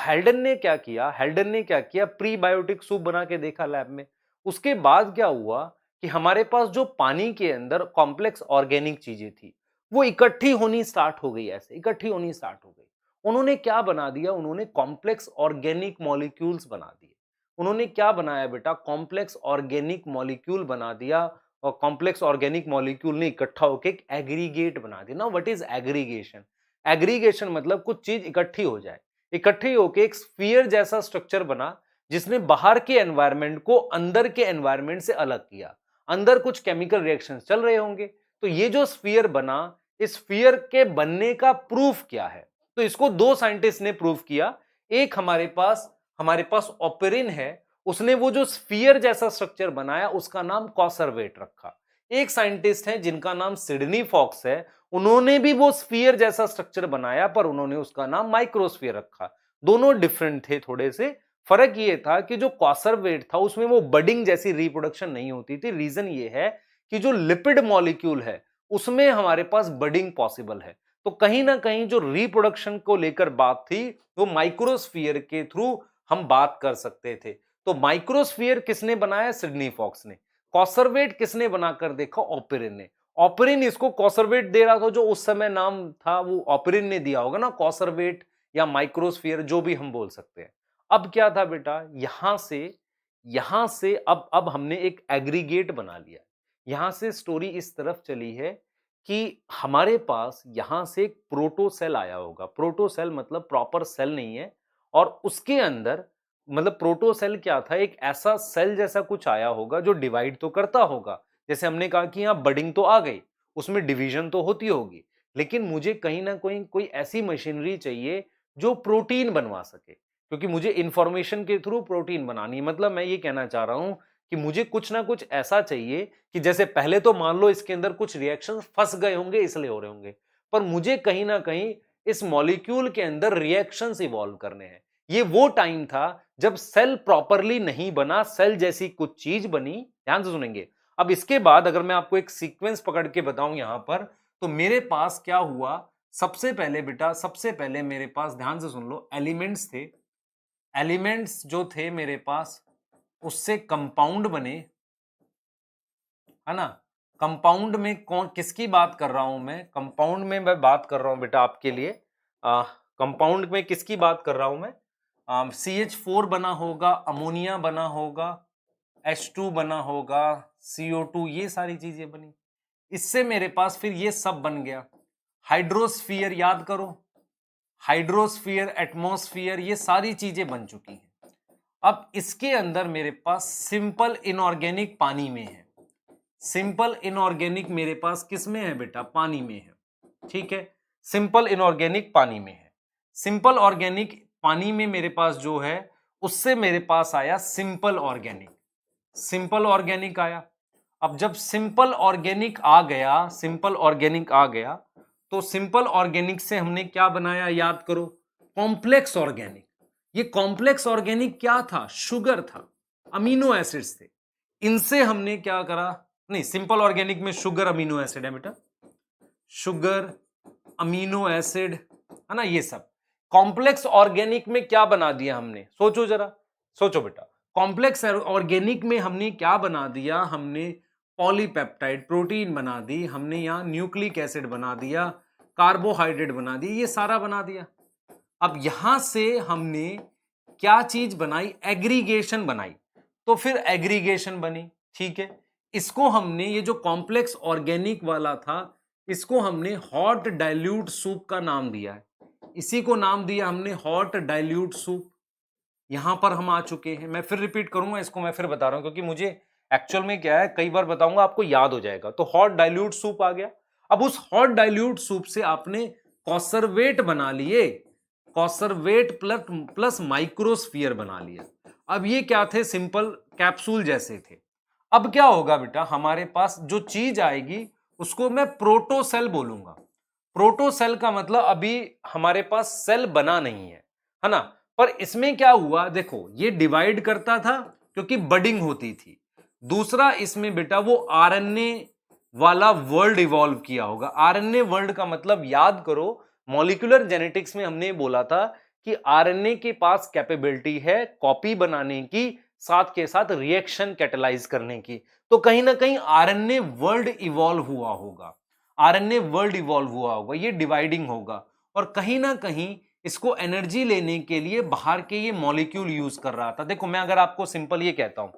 हेल्डन ने क्या किया हेल्डन ने क्या किया प्रीबायोटिक सूप बना के देखा लैब में उसके बाद क्या हुआ कि हमारे पास जो पानी के अंदर कॉम्प्लेक्स ऑर्गेनिक चीजें थी वो इकट्ठी होनी स्टार्ट हो गई ऐसे इकट्ठी होनी स्टार्ट हो गई उन्होंने क्या बना दिया उन्होंने कॉम्प्लेक्स ऑर्गेनिक मॉलिक्यूल्स बना दिए उन्होंने क्या बनाया बेटा कॉम्प्लेक्स ऑर्गेनिक मॉलिक्यूल बना दिया और कॉम्प्लेक्स ऑर्गेनिक मॉलिक्यूल ने इकट्ठा होकर एक एग्रीगेट बना दिया ना वट इज एग्रीगेशन एग्रीगेशन मतलब कुछ चीज इकट्ठी हो जाए इकट्ठी होकर एक स्पीयर जैसा स्ट्रक्चर बना जिसने बाहर के एनवायरमेंट को अंदर के एनवायरमेंट से अलग किया अंदर कुछ केमिकल रिएक्शंस चल रहे होंगे तो ये जो स्फीयर बना इस स्फीयर के बनने का प्रूफ क्या है तो इसको दो साइंटिस्ट ने प्रूफ किया एक हमारे पास हमारे पास ओपेरिन है उसने वो जो स्फीयर जैसा स्ट्रक्चर बनाया उसका नाम कॉसरवेट रखा एक साइंटिस्ट है जिनका नाम सिडनी फॉक्स है उन्होंने भी वो स्फीयर जैसा स्ट्रक्चर बनाया पर उन्होंने उसका नाम माइक्रोस्फीयर रखा दोनों डिफरेंट थे थोड़े से फर्क ये था कि जो कॉसरवेट था उसमें वो बडिंग जैसी रिप्रोडक्शन नहीं होती थी रीजन ये है कि जो लिपिड मॉलिक्यूल है उसमें हमारे पास बडिंग पॉसिबल है तो कहीं ना कहीं जो रिप्रोडक्शन को लेकर बात थी वो माइक्रोस्फीयर के थ्रू हम बात कर सकते थे तो माइक्रोस्फीयर किसने बनाया सिडनी फॉक्स ने कॉसरवेट किसने बनाकर देखा ऑपरिन ने ऑपरिन इसको कॉसरवेट दे रहा था जो उस समय नाम था वो ऑपरिन ने दिया होगा ना कॉसरवेट या माइक्रोस्फीयर जो भी हम बोल सकते हैं अब क्या था बेटा यहां से यहां से अब अब हमने एक एग्रीगेट बना लिया यहाँ से स्टोरी इस तरफ चली है कि हमारे पास यहाँ से एक प्रोटोसेल आया होगा प्रोटोसेल मतलब प्रॉपर सेल नहीं है और उसके अंदर मतलब प्रोटोसेल क्या था एक ऐसा सेल जैसा कुछ आया होगा जो डिवाइड तो करता होगा जैसे हमने कहा कि यहाँ बडिंग तो आ गई उसमें डिवीजन तो होती होगी लेकिन मुझे कहीं ना कहीं कोई ऐसी मशीनरी चाहिए जो प्रोटीन बनवा सके क्योंकि मुझे इन्फॉर्मेशन के थ्रू प्रोटीन बनानी है मतलब मैं ये कहना चाह रहा हूँ कि मुझे कुछ ना कुछ ऐसा चाहिए कि जैसे पहले तो मान लो इसके अंदर कुछ रिएक्शन फंस गए होंगे इसलिए हो रहे होंगे पर मुझे कहीं ना कहीं इस मॉलिक्यूल के अंदर रिएक्शन इवॉल्व करने हैं ये वो टाइम था जब सेल प्रॉपरली नहीं बना सेल जैसी कुछ चीज बनी ध्यान से सुनेंगे अब इसके बाद अगर मैं आपको एक सीक्वेंस पकड़ के बताऊं यहां पर तो मेरे पास क्या हुआ सबसे पहले बेटा सबसे पहले मेरे पास ध्यान से सुन लो एलिमेंट्स थे एलिमेंट्स जो थे मेरे पास उससे कंपाउंड बने है ना कंपाउंड में कौन किसकी बात कर रहा हूं मैं कंपाउंड में मैं बात कर रहा हूं बेटा आपके लिए कंपाउंड में किसकी बात कर रहा हूं मैं सी एच फोर बना होगा अमोनिया बना होगा एच टू बना होगा सी ओ टू ये सारी चीजें बनी इससे मेरे पास फिर ये सब बन गया हाइड्रोस्फीयर याद करो हाइड्रोस्फीयर एटमोस्फियर ये सारी चीजें बन चुकी हैं अब इसके अंदर मेरे पास सिंपल इनऑर्गेनिक पानी में है सिंपल इनऑर्गेनिक मेरे पास किस में है बेटा पानी में है ठीक है सिंपल इनऑर्गेनिक पानी में है सिंपल ऑर्गेनिक पानी में मेरे पास जो है उससे मेरे पास आया सिंपल ऑर्गेनिक सिंपल ऑर्गेनिक आया अब जब सिंपल ऑर्गेनिक आ गया सिंपल ऑर्गेनिक आ गया तो सिंपल ऑर्गेनिक से हमने क्या बनाया याद करो कॉम्प्लेक्स ऑर्गेनिक ये कॉम्प्लेक्स ऑर्गेनिक क्या था शुगर था अमीनो एसिड्स थे इनसे हमने क्या करा नहीं सिंपल ऑर्गेनिक में शुगर अमीनो एसिड है बेटा शुगर अमीनो एसिड है ना ये सब कॉम्प्लेक्स ऑर्गेनिक में क्या बना दिया हमने सोचो जरा सोचो बेटा कॉम्प्लेक्स ऑर्गेनिक में हमने क्या बना दिया हमने पॉलीपेप्टाइड प्रोटीन बना दी हमने यहाँ न्यूक्लिक एसिड बना दिया कार्बोहाइड्रेट बना दी ये सारा बना दिया अब यहां से हमने क्या चीज बनाई एग्रीगेशन बनाई तो फिर एग्रीगेशन बनी ठीक है इसको हमने ये जो कॉम्प्लेक्स ऑर्गेनिक वाला था इसको हमने हॉट डाइल्यूट सूप का नाम दिया है इसी को नाम दिया हमने हॉट डाइल्यूट सूप यहां पर हम आ चुके हैं मैं फिर रिपीट करूंगा इसको मैं फिर बता रहा हूं क्योंकि मुझे एक्चुअल में क्या है कई बार बताऊंगा आपको याद हो जाएगा तो हॉट डाइल्यूट सूप आ गया अब उस हॉट डाइल्यूट सूप से आपने कॉसरवेट बना लिए कॉसरवेट प्लस प्लस माइक्रोस्फियर बना लिया अब ये क्या थे सिंपल कैप्सूल जैसे थे अब क्या होगा बेटा हमारे पास जो चीज आएगी उसको मैं प्रोटोसेल बोलूंगा प्रोटोसेल का मतलब अभी हमारे पास सेल बना नहीं है है ना पर इसमें क्या हुआ देखो ये डिवाइड करता था क्योंकि बडिंग होती थी दूसरा इसमें बेटा वो आरएनए वाला वर्ल्ड इवॉल्व किया होगा आरएनए वर्ल्ड का मतलब याद करो मॉलिकुलर जेनेटिक्स में हमने बोला था कि आरएनए के पास कैपेबिलिटी है कॉपी बनाने की साथ के साथ रिएक्शन कैटेलाइज करने की तो कहीं ना कहीं आरएनए वर्ल्ड इवॉल्व हुआ होगा आरएनए वर्ल्ड इवॉल्व हुआ होगा ये डिवाइडिंग होगा और कहीं ना कहीं इसको एनर्जी लेने के लिए बाहर के ये मॉलिक्यूल यूज कर रहा था देखो मैं अगर आपको सिंपल ये कहता हूं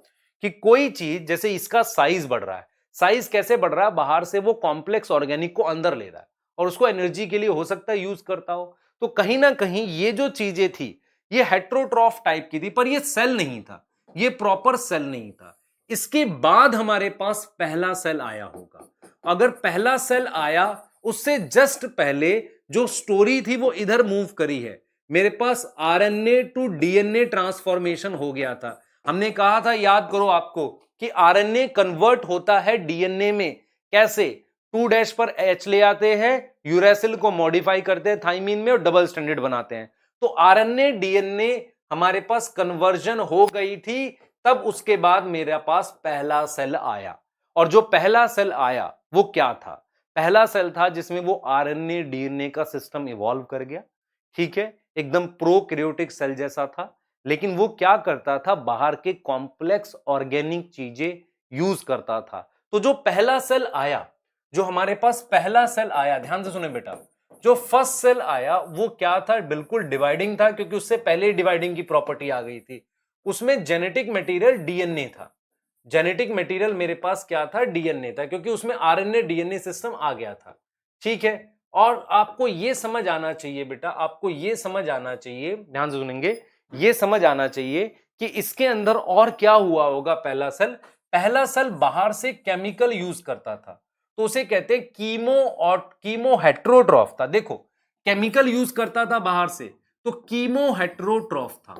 कि कोई चीज जैसे इसका साइज बढ़ रहा है साइज कैसे बढ़ रहा है बाहर से वो कॉम्प्लेक्स ऑर्गेनिक को अंदर ले रहा है और उसको एनर्जी के लिए हो सकता है यूज करता हो तो कहीं ना कहीं ये जो चीजें थी ये हेट्रोट्रॉफ टाइप की थी पर ये सेल नहीं था ये प्रॉपर सेल नहीं था इसके बाद हमारे पास पहला सेल आया होगा अगर पहला सेल आया उससे जस्ट पहले जो स्टोरी थी वो इधर मूव करी है मेरे पास आरएनए टू डीएनए ट्रांसफॉर्मेशन हो गया था हमने कहा था याद करो आपको कि आरएनए कन्वर्ट होता है डीएनए में कैसे टू डैश पर एच ले आते हैं यूरेसिल को मॉडिफाई करते हैं थाइमिन में और डबल स्टैंडर्ड बनाते हैं तो आरएनए डीएनए हमारे पास कन्वर्जन हो गई थी तब उसके बाद मेरे पास पहला सेल आया और जो पहला सेल आया वो क्या था पहला सेल था जिसमें वो आरएनए डीएनए का सिस्टम इवॉल्व कर गया ठीक है एकदम प्रोक्रियोटिक सेल जैसा था लेकिन वो क्या करता था बाहर के कॉम्प्लेक्स ऑर्गेनिक चीजें यूज करता था तो जो पहला सेल आया जो हमारे पास पहला सेल आया ध्यान से सुने बेटा जो फर्स्ट सेल आया वो क्या था बिल्कुल डिवाइडिंग था क्योंकि उससे पहले ही डिवाइडिंग की प्रॉपर्टी आ गई थी उसमें जेनेटिक मटेरियल डीएनए था जेनेटिक मटेरियल मेरे पास क्या था डीएनए था क्योंकि उसमें आरएनए डीएनए सिस्टम आ गया था ठीक है और आपको ये समझ आना चाहिए बेटा आपको ये समझ आना चाहिए ध्यान से सुनेंगे ये समझ आना चाहिए कि इसके अंदर और क्या हुआ होगा पहला सेल पहला सेल बाहर से केमिकल यूज करता था तो उसे कहते हैं कीमो और कीमो हेट्रोट्रॉफ था देखो केमिकल यूज करता था बाहर से तो कीमो हेट्रोट्रॉफ था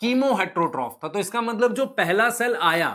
कीमो हेट्रोट्रॉफ था तो इसका मतलब जो पहला सेल आया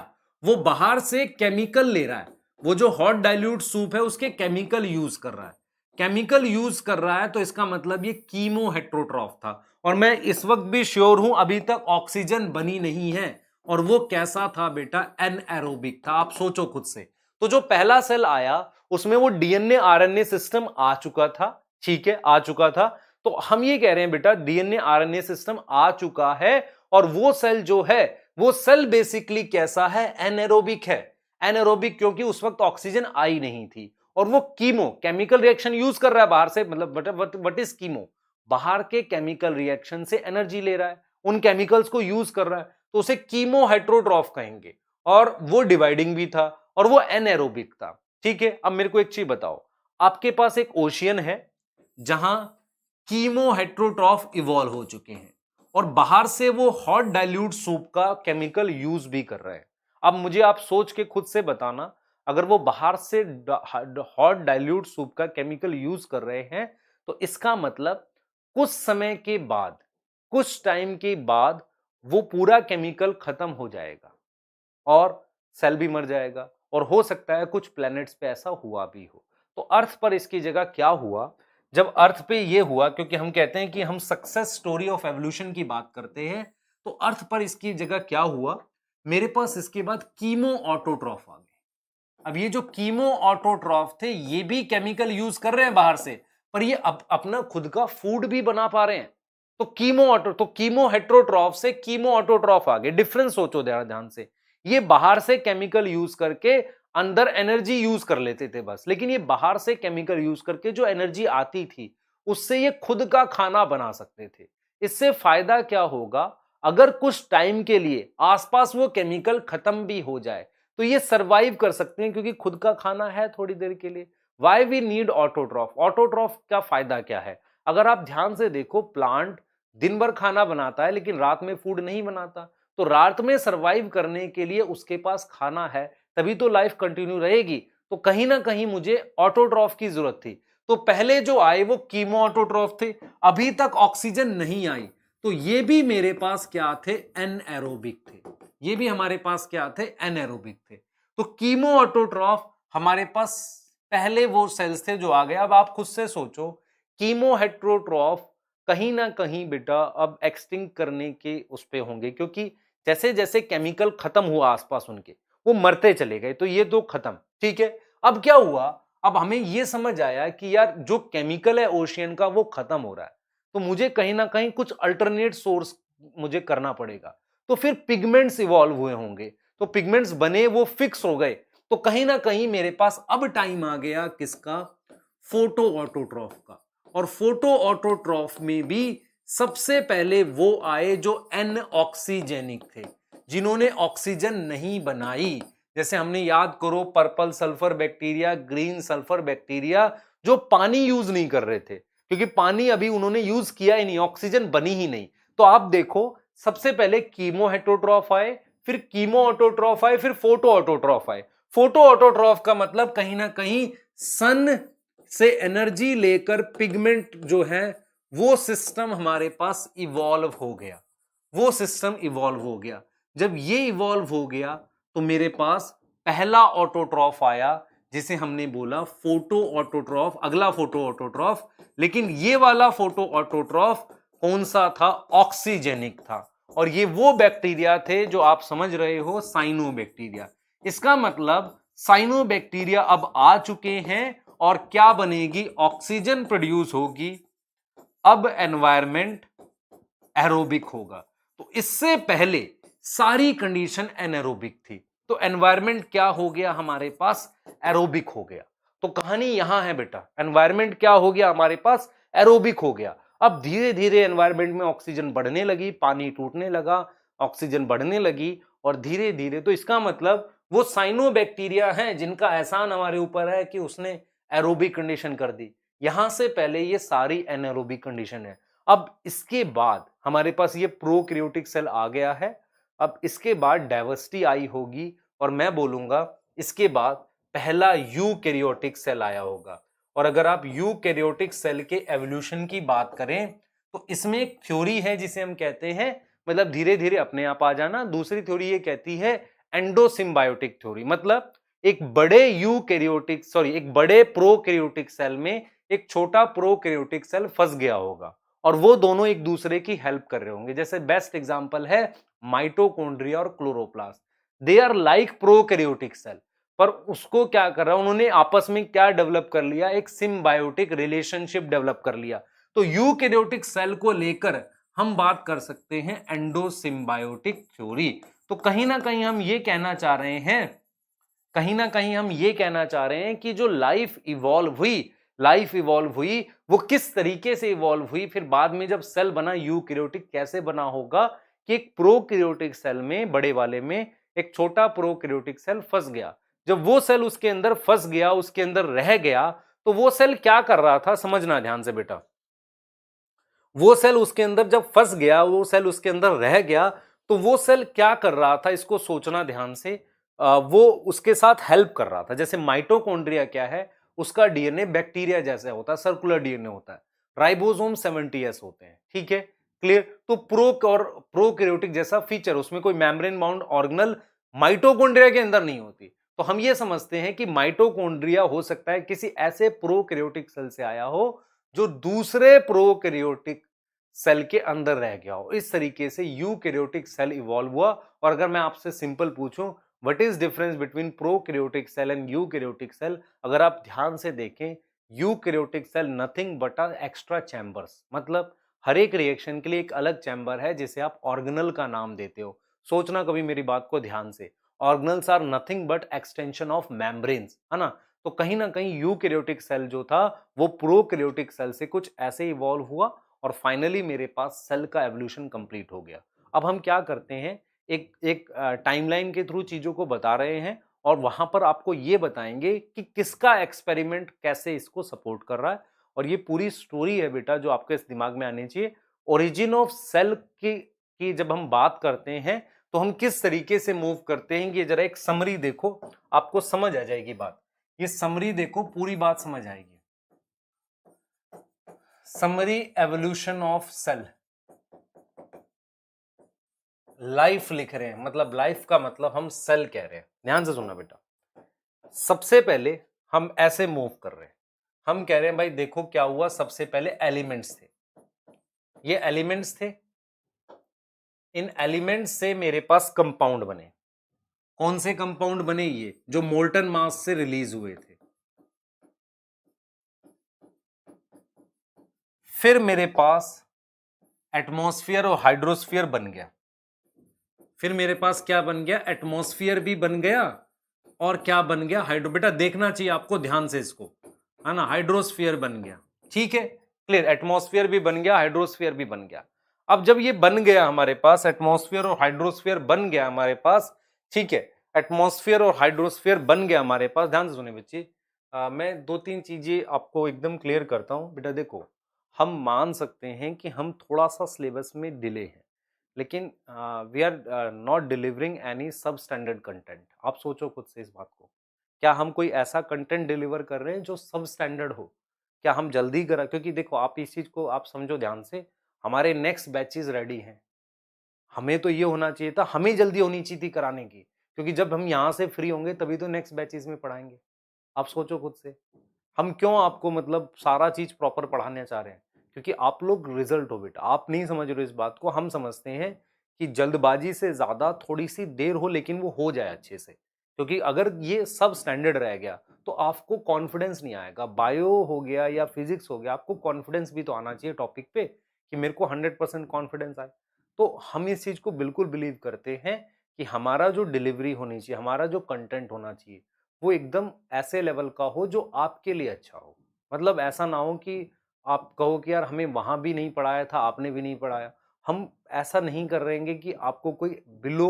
वो बाहर से केमिकल ले रहा है वो जो हॉट डाइल्यूट सूप है उसके केमिकल यूज कर रहा है केमिकल यूज कर रहा है तो इसका मतलब ये कीमो हेट्रोट्रॉफ था और मैं इस वक्त भी श्योर हूं अभी तक ऑक्सीजन बनी नहीं है और वो कैसा था बेटा एन एरोबिक था आप सोचो खुद से तो जो पहला सेल आया उसमें वो डीएनए आरएनए सिस्टम आ चुका था ठीक है आ चुका था तो हम ये कह रहे हैं बेटा डीएनए आरएनए सिस्टम आ चुका है और वो सेल जो है वो सेल बेसिकली कैसा है एनेरोबिक है एनेरोबिक क्योंकि उस वक्त ऑक्सीजन आई नहीं थी और वो कीमो केमिकल रिएक्शन यूज कर रहा है बाहर से मतलब वट इज कीमो बाहर के केमिकल रिएक्शन से एनर्जी ले रहा है उन केमिकल्स को यूज कर रहा है तो उसे कीमोहाइट्रोट्रॉफ कहेंगे और वो डिवाइडिंग भी था और वो एनएरोबिक था ठीक है अब मेरे को एक चीज बताओ आपके पास एक ओशियन है जहां कीमो हेट्रोट्रॉफ इवॉल्व हो चुके हैं और बाहर से वो हॉट डाइल्यूट सूप का केमिकल यूज भी कर रहे हैं अब मुझे आप सोच के खुद से बताना अगर वो बाहर से हॉट डाइल्यूट सूप का केमिकल यूज कर रहे हैं तो इसका मतलब कुछ समय के बाद कुछ टाइम के बाद वो पूरा केमिकल खत्म हो जाएगा और सेल भी मर जाएगा और हो सकता है कुछ प्लैनेट्स पे ऐसा हुआ भी हो तो अर्थ पर इसकी जगह क्या हुआ जब अर्थ पे ये हुआ क्योंकि हम कहते हैं कि हम सक्सेस स्टोरी ऑफ एवोल्यूशन की बात करते हैं तो अर्थ पर इसकी जगह क्या हुआ मेरे पास इसके बाद कीमो ऑटोट्रॉफ आ गए अब ये जो कीमो ऑटोट्रॉफ थे ये भी केमिकल यूज कर रहे हैं बाहर से पर ये अप, अपना खुद का फूड भी बना पा रहे हैं तो कीमो ऑटो तो कीमो हेट्रोट्रॉफ से कीमो ऑटोट्रॉफ आ गए डिफरेंस सोचो ध्यान से ये बाहर से केमिकल यूज करके अंदर एनर्जी यूज कर लेते थे बस लेकिन ये बाहर से केमिकल यूज करके जो एनर्जी आती थी उससे ये खुद का खाना बना सकते थे इससे फायदा क्या होगा अगर कुछ टाइम के लिए आसपास वो केमिकल खत्म भी हो जाए तो ये सरवाइव कर सकते हैं क्योंकि खुद का खाना है थोड़ी देर के लिए why we need autotroph autotroph का फायदा क्या है अगर आप ध्यान से देखो प्लांट दिन भर खाना बनाता है लेकिन रात में फूड नहीं बनाता तो रात में सरवाइव करने के लिए उसके पास खाना है तभी तो लाइफ कंटिन्यू रहेगी तो कहीं ना कहीं मुझे ऑटोट्रॉफ की जरूरत थी तो पहले जो आए वो कीमो ऑटोट्रॉफ थे अभी तक ऑक्सीजन नहीं आई तो ये भी मेरे पास क्या थे एन एरोबिक थे ये भी हमारे पास क्या थे एन एरोबिक थे तो कीमो ऑटोट्रॉफ हमारे पास पहले वो सेल्स थे जो आ गए अब आप खुद से सोचो कीमो हेट्रोट्रॉफ कहीं ना कहीं बेटा अब एक्सटिंग करने के उस पर होंगे क्योंकि जैसे जैसे केमिकल खत्म हुआ आसपास उनके वो मरते चले गए तो ये दो खत्म ठीक है अब क्या हुआ अब हमें ये समझ आया कि यार जो केमिकल है ओशियन का वो खत्म हो रहा है तो मुझे कहीं ना कहीं कुछ अल्टरनेट सोर्स मुझे करना पड़ेगा तो फिर पिगमेंट्स इवॉल्व हुए होंगे तो पिगमेंट्स बने वो फिक्स हो गए तो कहीं ना कहीं मेरे पास अब टाइम आ गया किसका फोटो ऑटोट्रॉफ का और फोटो ऑटोट्रॉफ में भी सबसे पहले वो आए जो एन ऑक्सीजेनिक थे जिन्होंने ऑक्सीजन नहीं बनाई जैसे हमने याद करो purple sulphur bacteria green sulphur bacteria जो पानी यूज नहीं कर रहे थे क्योंकि पानी अभी उन्होंने यूज किया ही नहीं ऑक्सीजन बनी ही नहीं तो आप देखो सबसे पहले कीमोहेटोट्रॉफ आए फिर कीमो ऑटोट्रॉफ आए फिर फोटो ऑटोट्रॉफ आए फोटो ऑटोट्रॉफ का मतलब कहीं ना कहीं सन से एनर्जी लेकर पिगमेंट जो है वो सिस्टम हमारे पास इवॉल्व हो गया वो सिस्टम इवॉल्व हो गया जब ये इवॉल्व हो गया तो मेरे पास पहला ऑटोट्रॉफ आया जिसे हमने बोला फोटो ऑटोट्रॉफ अगला फोटो ऑटोट्रॉफ लेकिन ये वाला फोटो ऑटोट्रॉफ कौन सा था ऑक्सीजेनिक था और ये वो बैक्टीरिया थे जो आप समझ रहे हो साइनो बैक्टीरिया इसका मतलब साइनो बैक्टीरिया अब आ चुके हैं और क्या बनेगी ऑक्सीजन प्रोड्यूस होगी अब एनवायरमेंट एरोबिक होगा तो इससे पहले सारी कंडीशन एनएरोबिक थी तो एनवायरमेंट क्या हो गया हमारे पास एरोबिक हो गया तो कहानी यहां है बेटा एनवायरमेंट क्या हो गया हमारे पास एरोबिक हो गया अब धीरे धीरे एनवायरमेंट में ऑक्सीजन बढ़ने लगी पानी टूटने लगा ऑक्सीजन बढ़ने लगी और धीरे धीरे तो इसका मतलब वो साइनोबैक्टीरिया हैं जिनका एहसान हमारे ऊपर है कि उसने एरोबिक कंडीशन कर दी यहां से पहले ये सारी एनरोबिक कंडीशन है अब इसके बाद हमारे पास ये प्रो क्रियोटिक सेल आ गया है अब इसके बाद डाइवर्सिटी आई होगी और मैं बोलूंगा इसके बाद पहला यू कैरियोटिक सेल आया होगा और अगर आप यू कैरियोटिक सेल के एवोल्यूशन की बात करें तो इसमें एक थ्योरी है जिसे हम कहते हैं मतलब धीरे धीरे अपने आप आ जाना दूसरी थ्योरी ये कहती है एंडोसिम्बायोटिक थ्योरी मतलब एक बड़े यू कैरियोटिक सॉरी एक बड़े प्रो सेल में एक छोटा प्रोकैरियोटिक सेल फंस गया होगा और वो दोनों एक दूसरे की हेल्प कर रहे होंगे जैसे बेस्ट एग्जाम्पल है माइटोकॉन्ड्रिया और chloroplast they are like prokaryotic cell पर उसको क्या कर रहा है उन्होंने आपस में क्या डेवलप कर लिया एक सिम्बायोटिक रिलेशनशिप डेवलप कर लिया तो यूकैरियोटिक सेल को लेकर हम बात कर सकते हैं एंडोसिम्बायोटिक थ्योरी तो कहीं ना कहीं हम ये कहना चाह रहे हैं कहीं ना कहीं हम ये कहना चाह रहे हैं कि जो लाइफ इवॉल्व हुई लाइफ इवॉल्व हुई वो किस तरीके से इवॉल्व हुई फिर बाद में जब सेल बना क्रियोटिक कैसे बना होगा कि एक प्रो क्रियोटिक सेल में बड़े वाले में एक छोटा प्रो क्रियोटिक सेल फंस गया जब वो सेल उसके अंदर फंस गया उसके अंदर रह गया तो वो सेल क्या कर रहा था समझना ध्यान से बेटा वो सेल उसके अंदर जब फंस गया वो सेल उसके अंदर रह गया तो वो सेल क्या कर रहा था इसको सोचना ध्यान से आ, वो उसके साथ हेल्प कर रहा था जैसे माइटोकॉन्ड्रिया क्या है उसका डीएनए बैक्टीरिया जैसा होता है सर्कुलर डीएनए होता है राइबोसोम सेवेंटी एस होते हैं ठीक है क्लियर तो प्रो और प्रोक्रियोटिक जैसा फीचर उसमें कोई मेम्ब्रेन बाउंड ऑर्गनल माइटोकोन्ड्रिया के अंदर नहीं होती तो हम ये समझते हैं कि माइटोकोन्ड्रिया हो सकता है किसी ऐसे प्रोक्रियोटिक सेल से आया हो जो दूसरे प्रोक्रियोटिक सेल के अंदर रह गया हो इस तरीके से यूकैरियोटिक सेल इवॉल्व हुआ और अगर मैं आपसे सिंपल पूछूं what is difference between prokaryotic cell and eukaryotic cell अगर आप ध्यान से देखें eukaryotic cell nothing but are extra chambers मतलब हर एक रिएक्शन के लिए एक अलग चैम्बर है जिसे आप ऑर्गनल का नाम देते हो सोचना कभी मेरी बात को ध्यान से organelles are nothing but extension of membranes है ना तो कहीं ना कहीं यूकैरियोटिक सेल जो था वो प्रोकैरियोटिक सेल से कुछ ऐसे इवॉल्व हुआ और फाइनली मेरे पास सेल का एवोल्यूशन कंप्लीट हो गया अब हम क्या करते हैं एक एक टाइमलाइन के थ्रू चीज़ों को बता रहे हैं और वहाँ पर आपको ये बताएंगे कि किसका एक्सपेरिमेंट कैसे इसको सपोर्ट कर रहा है और ये पूरी स्टोरी है बेटा जो आपके इस दिमाग में आनी चाहिए ओरिजिन ऑफ सेल की की जब हम बात करते हैं तो हम किस तरीके से मूव करते हैं ये जरा एक समरी देखो आपको समझ आ जाएगी बात ये समरी देखो पूरी बात समझ आएगी summary evolution of cell life लिख रहे हैं मतलब लाइफ का मतलब हम सेल कह रहे हैं ध्यान से सुनना बेटा सबसे पहले हम ऐसे मूव कर रहे हैं हम कह रहे हैं भाई देखो क्या हुआ सबसे पहले एलिमेंट्स थे ये एलिमेंट्स थे इन एलिमेंट्स से मेरे पास कंपाउंड बने कौन से कंपाउंड बने ये जो मोल्टन मास से रिलीज हुए थे फिर मेरे पास एटमॉस्फेयर और हाइड्रोस्फियर बन गया फिर मेरे पास क्या बन गया एटमोसफियर भी बन गया और क्या बन गया हाइड्रो बेटा देखना चाहिए आपको ध्यान से इसको है ना हाइड्रोस्फियर बन गया ठीक है क्लियर एटमोसफियर भी बन गया हाइड्रोस्फियर भी बन गया अब जब ये बन गया हमारे पास एटमोसफियर और हाइड्रोस्फियर बन गया हमारे पास ठीक है एटमोसफियर और हाइड्रोस्फियर बन गया हमारे पास ध्यान से सुने बच्चे आ, मैं दो तीन चीज़ें आपको एकदम क्लियर करता हूँ बेटा देखो हम मान सकते हैं कि हम थोड़ा सा सिलेबस में डिले हैं लेकिन we are not delivering any substandard content आप सोचो खुद से इस बात को क्या हम कोई ऐसा कंटेंट डिलीवर कर रहे हैं जो सब स्टैंडर्ड हो क्या हम जल्दी करा क्योंकि देखो आप इस चीज़ को आप समझो ध्यान से हमारे नेक्स्ट बैचेज रेडी हैं हमें तो ये होना चाहिए था हमें जल्दी होनी चाहिए थी कराने की क्योंकि जब हम यहाँ से फ्री होंगे तभी तो नेक्स्ट बैचेज में पढ़ाएंगे आप सोचो खुद से हम क्यों आपको मतलब सारा चीज़ प्रॉपर पढ़ाने चाह रहे हैं क्योंकि आप लोग रिजल्ट हो बेटा आप नहीं समझ रहे हो इस बात को हम समझते हैं कि जल्दबाजी से ज़्यादा थोड़ी सी देर हो लेकिन वो हो जाए अच्छे से क्योंकि अगर ये सब स्टैंडर्ड रह गया तो आपको कॉन्फिडेंस नहीं आएगा बायो हो गया या फिजिक्स हो गया आपको कॉन्फिडेंस भी तो आना चाहिए टॉपिक पे कि मेरे को हंड्रेड परसेंट कॉन्फिडेंस आए तो हम इस चीज़ को बिल्कुल बिलीव करते हैं कि हमारा जो डिलीवरी होनी चाहिए हमारा जो कंटेंट होना चाहिए वो एकदम ऐसे लेवल का हो जो आपके लिए अच्छा हो मतलब ऐसा ना हो कि आप कहो कि यार हमें वहाँ भी नहीं पढ़ाया था आपने भी नहीं पढ़ाया हम ऐसा नहीं कर रहेंगे कि आपको कोई बिलो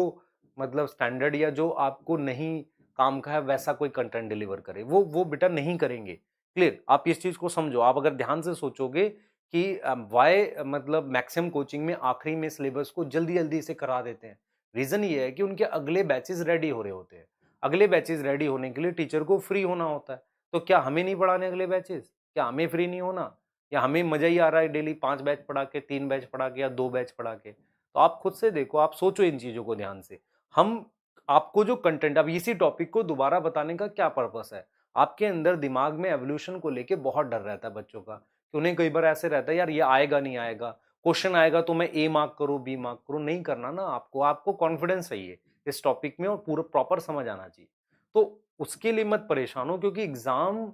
मतलब स्टैंडर्ड या जो आपको नहीं काम का है वैसा कोई कंटेंट डिलीवर करे वो वो बेटा नहीं करेंगे क्लियर आप इस चीज़ को समझो आप अगर ध्यान से सोचोगे कि वाई मतलब मैक्सिमम कोचिंग में आखिरी में सिलेबस को जल्दी जल्दी से करा देते हैं रीज़न ये है कि उनके अगले बैचेज रेडी हो रहे होते हैं अगले बैचेज रेडी होने के लिए टीचर को फ्री होना होता है तो क्या हमें नहीं पढ़ाने अगले बैचेज क्या हमें फ्री नहीं होना या हमें मज़ा ही आ रहा है डेली पाँच बैच पढ़ा के तीन बैच पढ़ा के या दो बैच पढ़ा के तो आप खुद से देखो आप सोचो इन चीज़ों को ध्यान से हम आपको जो कंटेंट अब इसी टॉपिक को दोबारा बताने का क्या पर्पस है आपके अंदर दिमाग में एवोल्यूशन को लेके बहुत डर रहता है बच्चों का कि उन्हें कई बार ऐसे रहता है यार ये आएगा नहीं आएगा क्वेश्चन आएगा तो मैं ए मार्क करूँ बी मार्क करूँ नहीं करना ना आपको आपको कॉन्फिडेंस चाहिए इस टॉपिक में और पूरा प्रॉपर समझ आना चाहिए तो उसके लिए मत परेशान हो क्योंकि एग्ज़ाम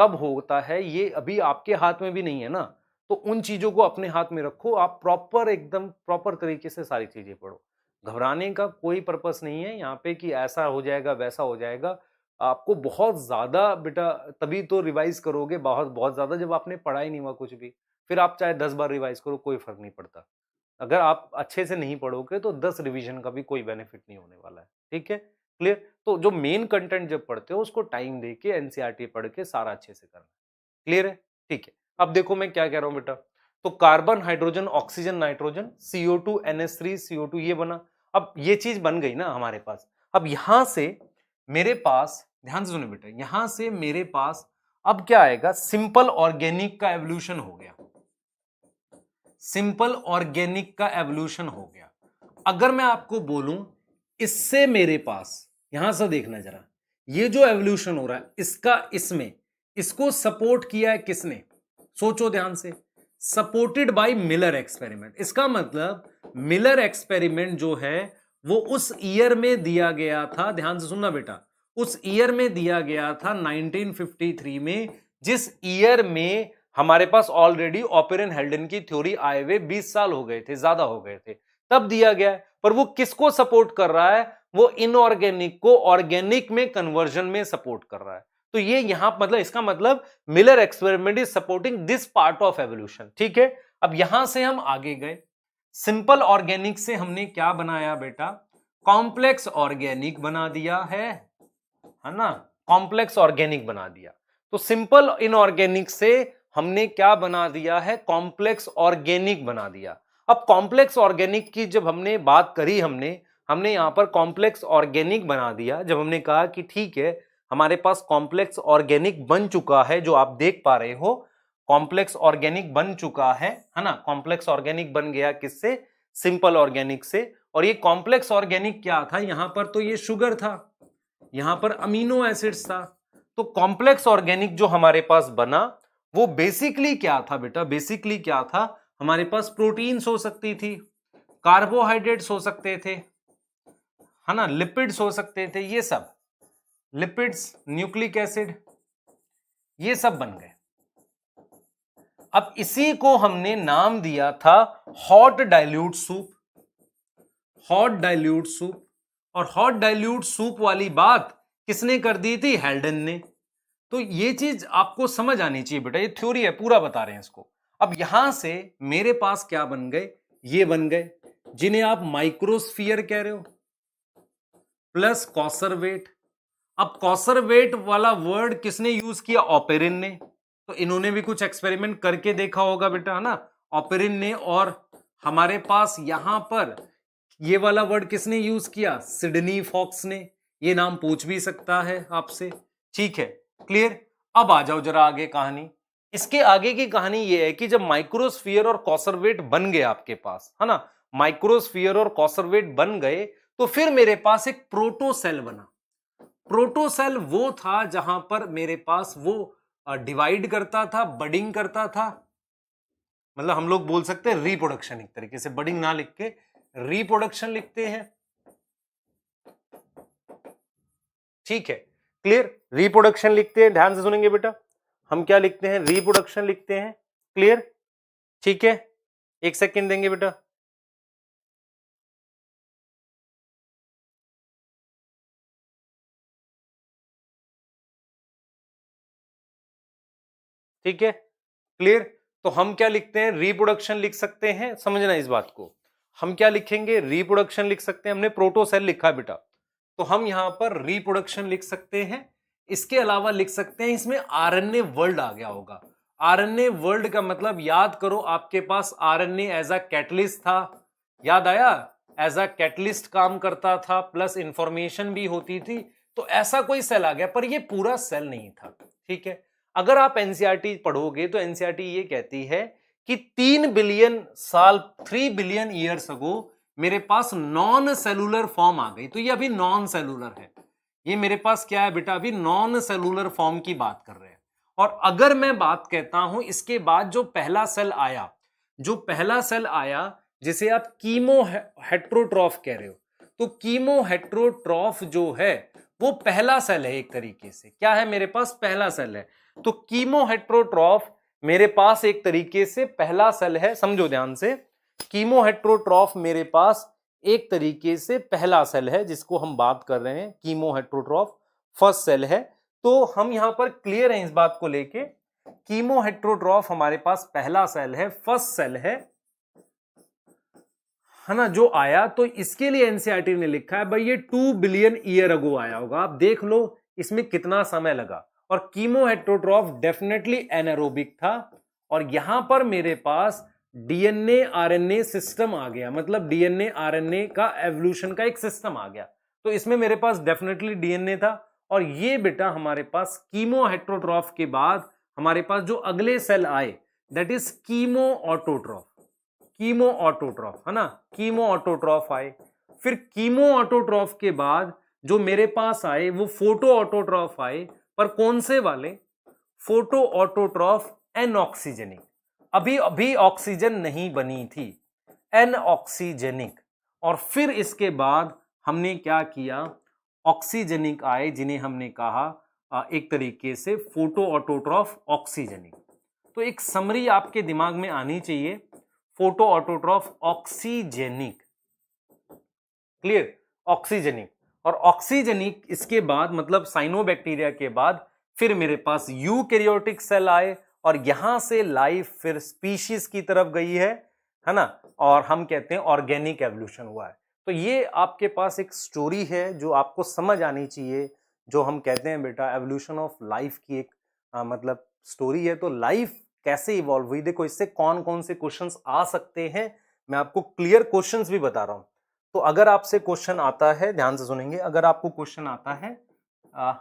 कब होता है ये अभी आपके हाथ में भी नहीं है ना तो उन चीज़ों को अपने हाथ में रखो आप प्रॉपर एकदम प्रॉपर तरीके से सारी चीज़ें पढ़ो घबराने का कोई पर्पस नहीं है यहाँ पे कि ऐसा हो जाएगा वैसा हो जाएगा आपको बहुत ज़्यादा बेटा तभी तो रिवाइज करोगे बहुत बहुत ज़्यादा जब आपने पढ़ा ही नहीं हुआ कुछ भी फिर आप चाहे दस बार रिवाइज करो कोई फ़र्क नहीं पड़ता अगर आप अच्छे से नहीं पढ़ोगे तो दस रिविजन का भी कोई बेनिफिट नहीं होने वाला है ठीक है क्लियर तो जो मेन कंटेंट जब पढ़ते हो उसको टाइम दे के एनसीआरटी पढ़ के सारा अच्छे से करना क्लियर है ठीक है अब देखो मैं क्या कह रहा हूँ बेटा तो carbon hydrogen oxygen nitrogen CO two NS three CO two ये बना अब ये चीज बन गई ना हमारे पास अब यहां से मेरे पास ध्यान से सुनो बेटा यहां से मेरे पास अब क्या आएगा सिंपल ऑर्गेनिक का एवोल्यूशन हो गया सिंपल ऑर्गेनिक का एवोल्यूशन हो गया अगर मैं आपको बोलूं इससे मेरे पास यहां से देखना जरा ये जो एवोल्यूशन हो रहा है इसका इसमें इसको सपोर्ट किया है किसने सोचो ध्यान से सपोर्टेड बाय मिलर एक्सपेरिमेंट इसका मतलब मिलर एक्सपेरिमेंट जो है वो उस ईयर में दिया गया था ध्यान से सुनना बेटा उस ईयर में दिया गया था 1953 में जिस ईयर में हमारे पास ऑलरेडी ऑपरन हेल्डन की थ्योरी आए हुए 20 साल हो गए थे ज्यादा हो गए थे तब दिया गया पर वो किसको सपोर्ट कर रहा है वो इनऑर्गेनिक को ऑर्गेनिक में कन्वर्जन में सपोर्ट कर रहा है तो ये यहां मतलब इसका मतलब Miller experiment is supporting this part of evolution ठीक है अब यहां से हम आगे गए सिंपल ऑर्गेनिक से हमने क्या बनाया बेटा कॉम्प्लेक्स ऑर्गेनिक बना दिया है है ना कॉम्प्लेक्स ऑर्गेनिक बना दिया तो सिंपल इनऑर्गेनिक से हमने क्या बना दिया है कॉम्प्लेक्स ऑर्गेनिक बना दिया अब कॉम्प्लेक्स ऑर्गेनिक की जब हमने बात करी हमने हमने यहाँ पर कॉम्प्लेक्स ऑर्गेनिक बना दिया जब हमने कहा कि ठीक है हमारे पास कॉम्प्लेक्स ऑर्गेनिक बन चुका है जो आप देख पा रहे हो कॉम्प्लेक्स ऑर्गेनिक बन चुका है है ना कॉम्प्लेक्स ऑर्गेनिक बन गया किससे सिंपल ऑर्गेनिक से और ये कॉम्प्लेक्स ऑर्गेनिक क्या था यहाँ पर तो ये शुगर था यहाँ पर अमीनो एसिड्स था तो कॉम्प्लेक्स ऑर्गेनिक जो हमारे पास बना वो बेसिकली क्या था बेटा बेसिकली क्या था हमारे पास प्रोटीन्स हो सकती थी कार्बोहाइड्रेट्स हो सकते थे है ना लिपिड्स हो सकते थे ये सब लिपिड्स न्यूक्लिक एसिड ये सब बन गए अब इसी को हमने नाम दिया था hot dilute soup hot dilute soup और हॉट डाइल्यूट सूप वाली बात किसने कर दी थी हेल्डन ने तो ये चीज आपको समझ आनी चाहिए बेटा ये थ्योरी है पूरा बता रहे हैं इसको अब यहां से मेरे पास क्या बन गए ये बन गए जिन्हें आप माइक्रोस्फियर कह रहे हो प्लस कॉसरवेट अब कॉसरवेट वाला वर्ड किसने यूज किया ऑपेरिन ने तो इन्होंने भी कुछ एक्सपेरिमेंट करके देखा होगा बेटा है ना ऑपेरिन ने और हमारे पास यहां पर ये वाला वर्ड किसने यूज किया सिडनी फॉक्स ने ये नाम पूछ भी सकता है आपसे ठीक है क्लियर अब आ जाओ जरा आगे कहानी इसके आगे की कहानी ये है कि जब माइक्रोस्फीयर और कॉसरवेट बन गए आपके पास है ना माइक्रोस्फीयर और कॉसरवेट बन गए तो फिर मेरे पास एक प्रोटोसेल बना प्रोटोसेल वो था जहां पर मेरे पास वो डिवाइड करता था बडिंग करता था मतलब हम लोग बोल सकते हैं रिप्रोडक्शन एक तरीके से बडिंग ना लिख के रिप्रोडक्शन लिखते हैं ठीक है क्लियर रिप्रोडक्शन लिखते हैं ध्यान से सुनेंगे बेटा हम क्या लिखते हैं रिप्रोडक्शन लिखते हैं क्लियर ठीक है एक सेकेंड देंगे बेटा ठीक है क्लियर तो हम क्या लिखते हैं रिप्रोडक्शन लिख सकते हैं समझना इस बात को हम क्या लिखेंगे रिप्रोडक्शन लिख सकते हैं हमने प्रोटोसेल लिखा बेटा तो हम यहां पर रिप्रोडक्शन लिख सकते हैं इसके अलावा लिख सकते हैं इसमें आरएनए वर्ल्ड आ गया होगा आरएनए वर्ल्ड का मतलब याद करो आपके पास आरएनए एज अ कैटलिस्ट था याद आया एज अ कैटलिस्ट काम करता था प्लस इंफॉर्मेशन भी होती थी तो ऐसा कोई सेल आ गया पर यह पूरा सेल नहीं था ठीक है अगर आप एनसीईआरटी e पढ़ोगे तो एनसीईआरटी e ये कहती है कि तीन बिलियन साल थ्री बिलियन ईयर्स अगो मेरे पास नॉन सेलुलर फॉर्म आ गई तो ये अभी नॉन सेलुलर है ये मेरे पास क्या है बेटा अभी नॉन सेलुलर फॉर्म की बात कर रहे हैं और अगर मैं बात कहता हूं इसके बाद जो पहला सेल आया जो पहला सेल आया जिसे आप कीमो हेट्रोट्रॉफ कह रहे हो तो कीमो हेट्रोट्रॉफ जो है वो पहला सेल है एक तरीके से क्या है मेरे पास पहला सेल है तो कीमोहेट्रोट्रॉफ मेरे पास एक तरीके से पहला सेल है समझो ध्यान से कीमोहेट्रोट्रॉफ मेरे पास एक तरीके से पहला सेल है जिसको हम बात कर रहे हैं कीमोहेट्रोट्रॉफ फर्स्ट सेल है तो हम यहां पर क्लियर हैं इस बात को लेके कीमोहेट्रोट्रॉफ हमारे पास पहला सेल है फर्स्ट सेल है है ना जो आया तो इसके लिए एनसीआरटी e ने लिखा है भाई ये टू बिलियन ईयर अगो आया होगा आप देख लो इसमें कितना समय लगा और कीमोहेट्रोट्रॉफ डेफिनेटली एनारोबिक था और यहां पर मेरे पास डीएनए आरएनए सिस्टम आ गया मतलब डीएनए आरएनए का एवोल्यूशन का एक सिस्टम आ गया तो इसमें मेरे पास डेफिनेटली डीएनए था और ये बेटा हमारे पास कीमोहेट्रोट्रॉफ के बाद हमारे पास जो अगले सेल आए that is chemo autotroph chemo autotroph है ना कीमो ऑटोट्रॉफ आए फिर कीमो ऑटोट्रॉफ के बाद जो मेरे पास आए वो फोटो ऑटोट्रॉफ आए पर कौन से वाले फोटो ऑटोट्रॉफ एनऑक्सीजेनिक अभी अभी ऑक्सीजन नहीं बनी थी एनऑक्सीजेनिक और फिर इसके बाद हमने क्या किया ऑक्सीजेनिक आए जिन्हें हमने कहा एक तरीके से फोटो ऑटोट्रॉफ ऑक्सीजेनिक तो एक समरी आपके दिमाग में आनी चाहिए photo autotroph oxygenic clear oxygenic और ऑक्सीजनिक इसके बाद मतलब साइनोबैक्टीरिया के बाद फिर मेरे पास कैरियोटिक सेल आए और यहां से लाइफ फिर स्पीशीज की तरफ गई है है ना और हम कहते हैं ऑर्गेनिक एवोल्यूशन हुआ है तो ये आपके पास एक स्टोरी है जो आपको समझ आनी चाहिए जो हम कहते हैं बेटा एवोल्यूशन ऑफ लाइफ की एक आ, मतलब स्टोरी है तो लाइफ कैसे इवॉल्व हुई देखो इससे कौन कौन से क्वेश्चंस आ सकते हैं मैं आपको क्लियर क्वेश्चंस भी बता रहा हूँ तो अगर आपसे क्वेश्चन आता है ध्यान से सुनेंगे अगर आपको क्वेश्चन आता है आ,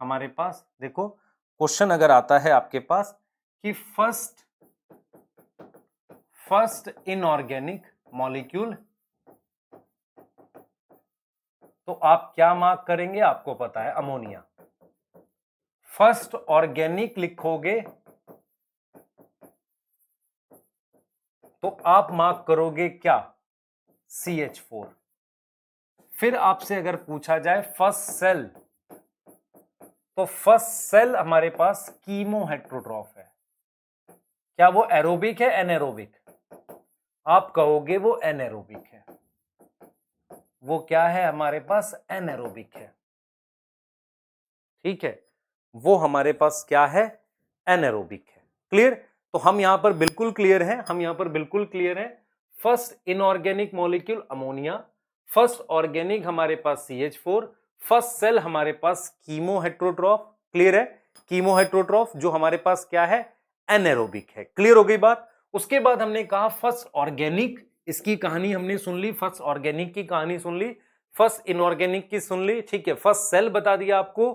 हमारे पास देखो क्वेश्चन अगर आता है आपके पास कि फर्स्ट फर्स्ट इनऑर्गेनिक मॉलिक्यूल तो आप क्या मार्क करेंगे आपको पता है अमोनिया फर्स्ट ऑर्गेनिक लिखोगे तो आप मार्क करोगे क्या सी एच फोर फिर आपसे अगर पूछा जाए फर्स्ट सेल तो फर्स्ट सेल हमारे पास कीमोहेट्रोट्रॉफ है क्या वो एरोबिक है एनएरोबिक आप कहोगे वो एनएरोबिक है वो क्या है हमारे पास एनएरोबिक है ठीक है वो हमारे पास क्या है एनएरोबिक है क्लियर तो हम यहां पर बिल्कुल क्लियर हैं हम यहां पर बिल्कुल क्लियर हैं first inorganic molecule ammonia first organic हमारे पास C H four first cell हमारे पास कीमोहेट्रोट्रॉफ क्लियर है कीमोहेट्रोट्रॉफ जो हमारे पास क्या है एनएरोबिक है क्लियर हो गई बात उसके बाद हमने कहा फर्स्ट ऑर्गेनिक इसकी कहानी हमने सुन ली फर्स्ट ऑर्गेनिक की कहानी सुन ली फर्स्ट इनऑर्गेनिक की सुन ली ठीक है फर्स्ट सेल बता दिया आपको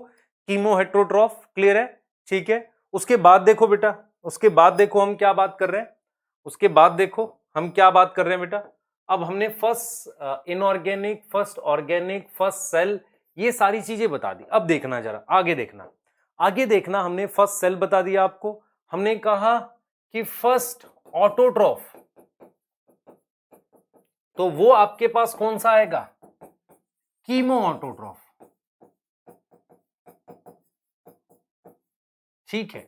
कीमोहेट्रोट्रॉफ क्लियर है ठीक है उसके बाद देखो बेटा उसके बाद देखो हम क्या बात कर रहे हैं उसके बाद देखो हम क्या बात कर रहे हैं बेटा अब हमने first inorganic first organic first cell ये सारी चीजें बता दी अब देखना जरा आगे देखना आगे देखना हमने फर्स्ट सेल बता दिया आपको हमने कहा कि फर्स्ट ऑटोट्रॉफ तो वो आपके पास कौन सा आएगा कीमो ऑटोट्रॉफ ठीक है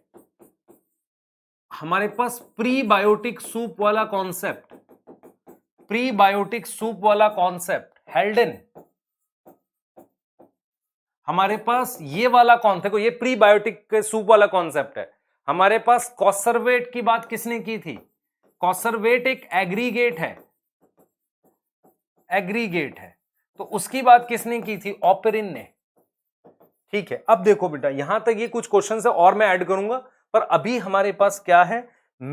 हमारे पास प्री बायोटिक सूप वाला कॉन्सेप्ट प्रीबायोटिक सूप वाला कॉन्सेप्ट हेल्डन हमारे पास ये वाला कौन था ये प्रीबायोटिक सूप वाला कॉन्सेप्ट है हमारे पास कॉसरवेट की बात किसने की थी कॉसरवेट एक एग्रीगेट है एग्रीगेट है तो उसकी बात किसने की थी ऑपरिन ने ठीक है अब देखो बेटा यहां तक ये कुछ क्वेश्चन है और मैं ऐड करूंगा पर अभी हमारे पास क्या है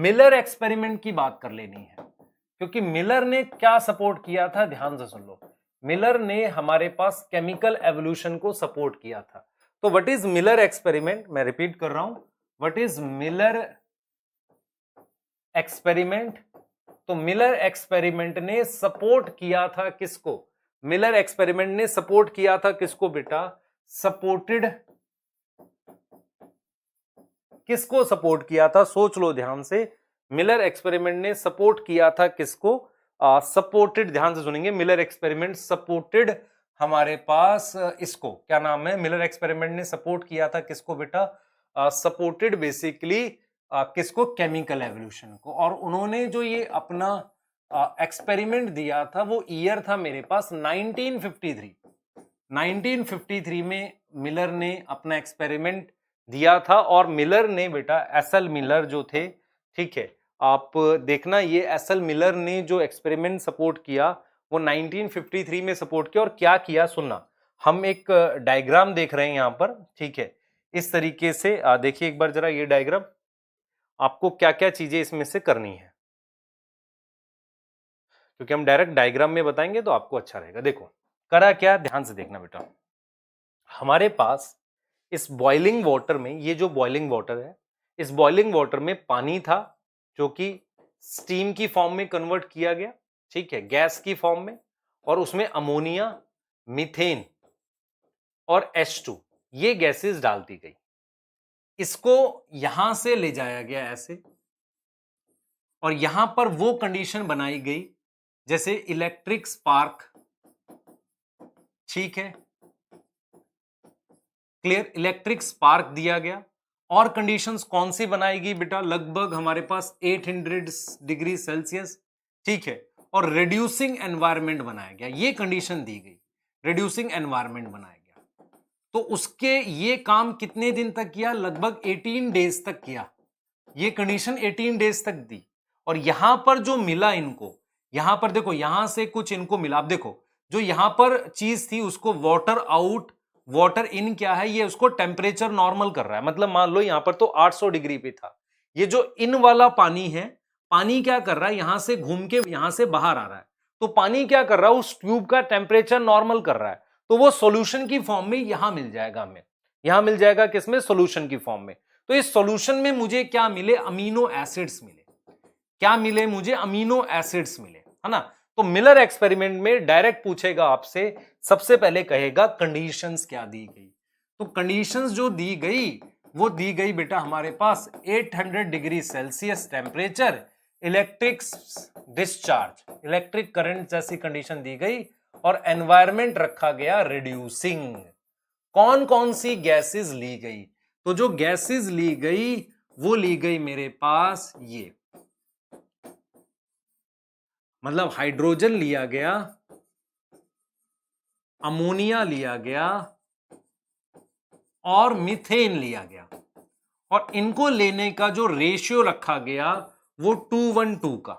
मिलर एक्सपेरिमेंट की बात कर लेनी है क्योंकि मिलर ने क्या सपोर्ट किया था ध्यान से सुन लो मिलर ने हमारे पास केमिकल एवोल्यूशन को सपोर्ट किया था तो व्हाट इज मिलर एक्सपेरिमेंट मैं रिपीट कर रहा हूं व्हाट इज मिलर एक्सपेरिमेंट तो मिलर एक्सपेरिमेंट ने सपोर्ट किया था किसको मिलर एक्सपेरिमेंट ने सपोर्ट किया था किसको बेटा सपोर्टेड किसको सपोर्ट किया था सोच लो ध्यान से मिलर एक्सपेरिमेंट ने सपोर्ट किया था किसको सपोर्टेड ध्यान से सुनेंगे मिलर एक्सपेरिमेंट सपोर्टेड हमारे पास इसको क्या नाम है मिलर एक्सपेरिमेंट ने सपोर्ट किया था किसको बेटा सपोर्टेड बेसिकली किसको केमिकल एवोल्यूशन को और उन्होंने जो ये अपना एक्सपेरिमेंट दिया था वो ईयर था मेरे पास 1953 1953 में मिलर ने अपना एक्सपेरिमेंट दिया था और मिलर ने बेटा एस एल मिलर जो थे ठीक है आप देखना ये एस एल मिलर ने जो एक्सपेरिमेंट सपोर्ट किया वो 1953 में सपोर्ट किया और क्या किया सुनना हम एक डायग्राम देख रहे हैं यहाँ पर ठीक है इस तरीके से देखिए एक बार जरा ये डायग्राम आपको क्या क्या चीज़ें इसमें से करनी है क्योंकि हम डायरेक्ट डायग्राम में बताएंगे तो आपको अच्छा रहेगा देखो करा क्या ध्यान से देखना बेटा हमारे पास इस बॉइलिंग वाटर में ये जो बॉइलिंग वाटर है इस बॉइलिंग वाटर में पानी था जो कि स्टीम की फॉर्म में कन्वर्ट किया गया ठीक है गैस की फॉर्म में और उसमें अमोनिया मिथेन और H2 ये गैसेस डाल दी गई इसको यहां से ले जाया गया ऐसे और यहां पर वो कंडीशन बनाई गई जैसे इलेक्ट्रिक स्पार्क ठीक है क्लियर इलेक्ट्रिक स्पार्क दिया गया और कंडीशंस कौन सी बनाएगी बेटा लगभग हमारे पास 800 डिग्री सेल्सियस ठीक है और रिड्यूसिंग एनवायरमेंट बनाया गया ये कंडीशन दी गई रिड्यूसिंग एनवायरमेंट बनाया गया तो उसके ये काम कितने दिन तक किया लगभग 18 डेज तक किया ये कंडीशन 18 डेज तक दी और यहां पर जो मिला इनको यहां पर देखो यहां से कुछ इनको मिला आप देखो जो यहां पर चीज थी उसको वाटर आउट वाटर इन क्या है ये उसको टेम्परेचर नॉर्मल कर रहा है मतलब मान लो यहां पर तो 800 डिग्री पे था ये जो इन वाला पानी है पानी क्या कर रहा है यहां से घूम के यहां से बाहर आ रहा है तो पानी क्या कर रहा है उस ट्यूब का टेम्परेचर नॉर्मल कर रहा है तो वो सोल्यूशन की फॉर्म में यहां मिल जाएगा हमें यहां मिल जाएगा किसमें सोल्यूशन की फॉर्म में तो इस सोल्यूशन में मुझे क्या मिले अमीनो एसिड्स मिले क्या मिले मुझे अमीनो एसिड्स मिले है ना तो मिलर एक्सपेरिमेंट में डायरेक्ट पूछेगा आपसे सबसे पहले कहेगा कंडीशंस क्या दी गई तो कंडीशंस जो दी गई वो दी गई बेटा हमारे पास 800 degree Celsius temperature electric discharge electric current जैसी कंडीशन दी गई और एनवायरमेंट रखा गया रिड्यूसिंग कौन कौन सी गैसेस ली गई तो जो गैसेस ली गई वो ली गई मेरे पास ये मतलब हाइड्रोजन लिया गया अमोनिया लिया गया और मिथेन लिया गया और इनको लेने का जो रेशियो रखा गया वो टू वन टू का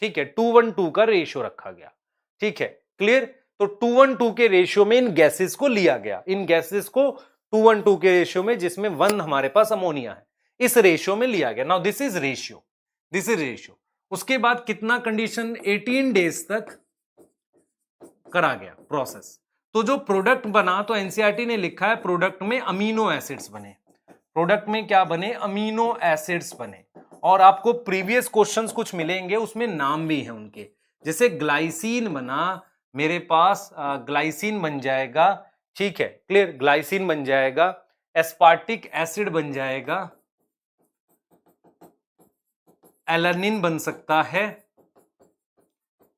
ठीक है टू वन टू का रेशियो रखा गया ठीक है क्लियर तो टू वन टू के रेशियो में इन गैसेस को लिया गया इन गैसेस को टू वन टू के रेशियो में जिसमें वन हमारे पास अमोनिया है इस रेशियो में लिया गया now this is ratio this is ratio उसके बाद कितना कंडीशन 18 डेज तक करा गया प्रोसेस तो जो प्रोडक्ट बना तो एनसीआरटी e ने लिखा है प्रोडक्ट में अमीनो एसिड्स बने प्रोडक्ट में क्या बने अमीनो एसिड्स बने और आपको प्रीवियस क्वेश्चंस कुछ मिलेंगे उसमें नाम भी है उनके जैसे ग्लाइसिन बना मेरे पास ग्लाइसिन बन जाएगा ठीक है क्लियर ग्लाइसिन बन जाएगा एस्पार्टिक एसिड बन जाएगा एलर्निन बन सकता है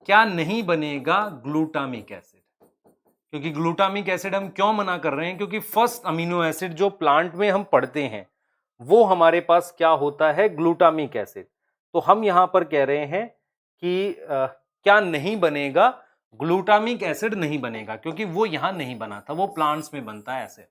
क्या नहीं बनेगा ग्लूटामिक एसिड क्योंकि ग्लूटामिक एसिड हम क्यों मना कर रहे हैं क्योंकि फर्स्ट अमीनो एसिड जो प्लांट में हम पढ़ते हैं वो हमारे पास क्या होता है ग्लूटामिक एसिड तो हम यहां पर कह रहे हैं कि आ, क्या नहीं बनेगा ग्लूटामिक एसिड नहीं बनेगा क्योंकि वो यहां नहीं बना था वो प्लांट्स में बनता है एसिड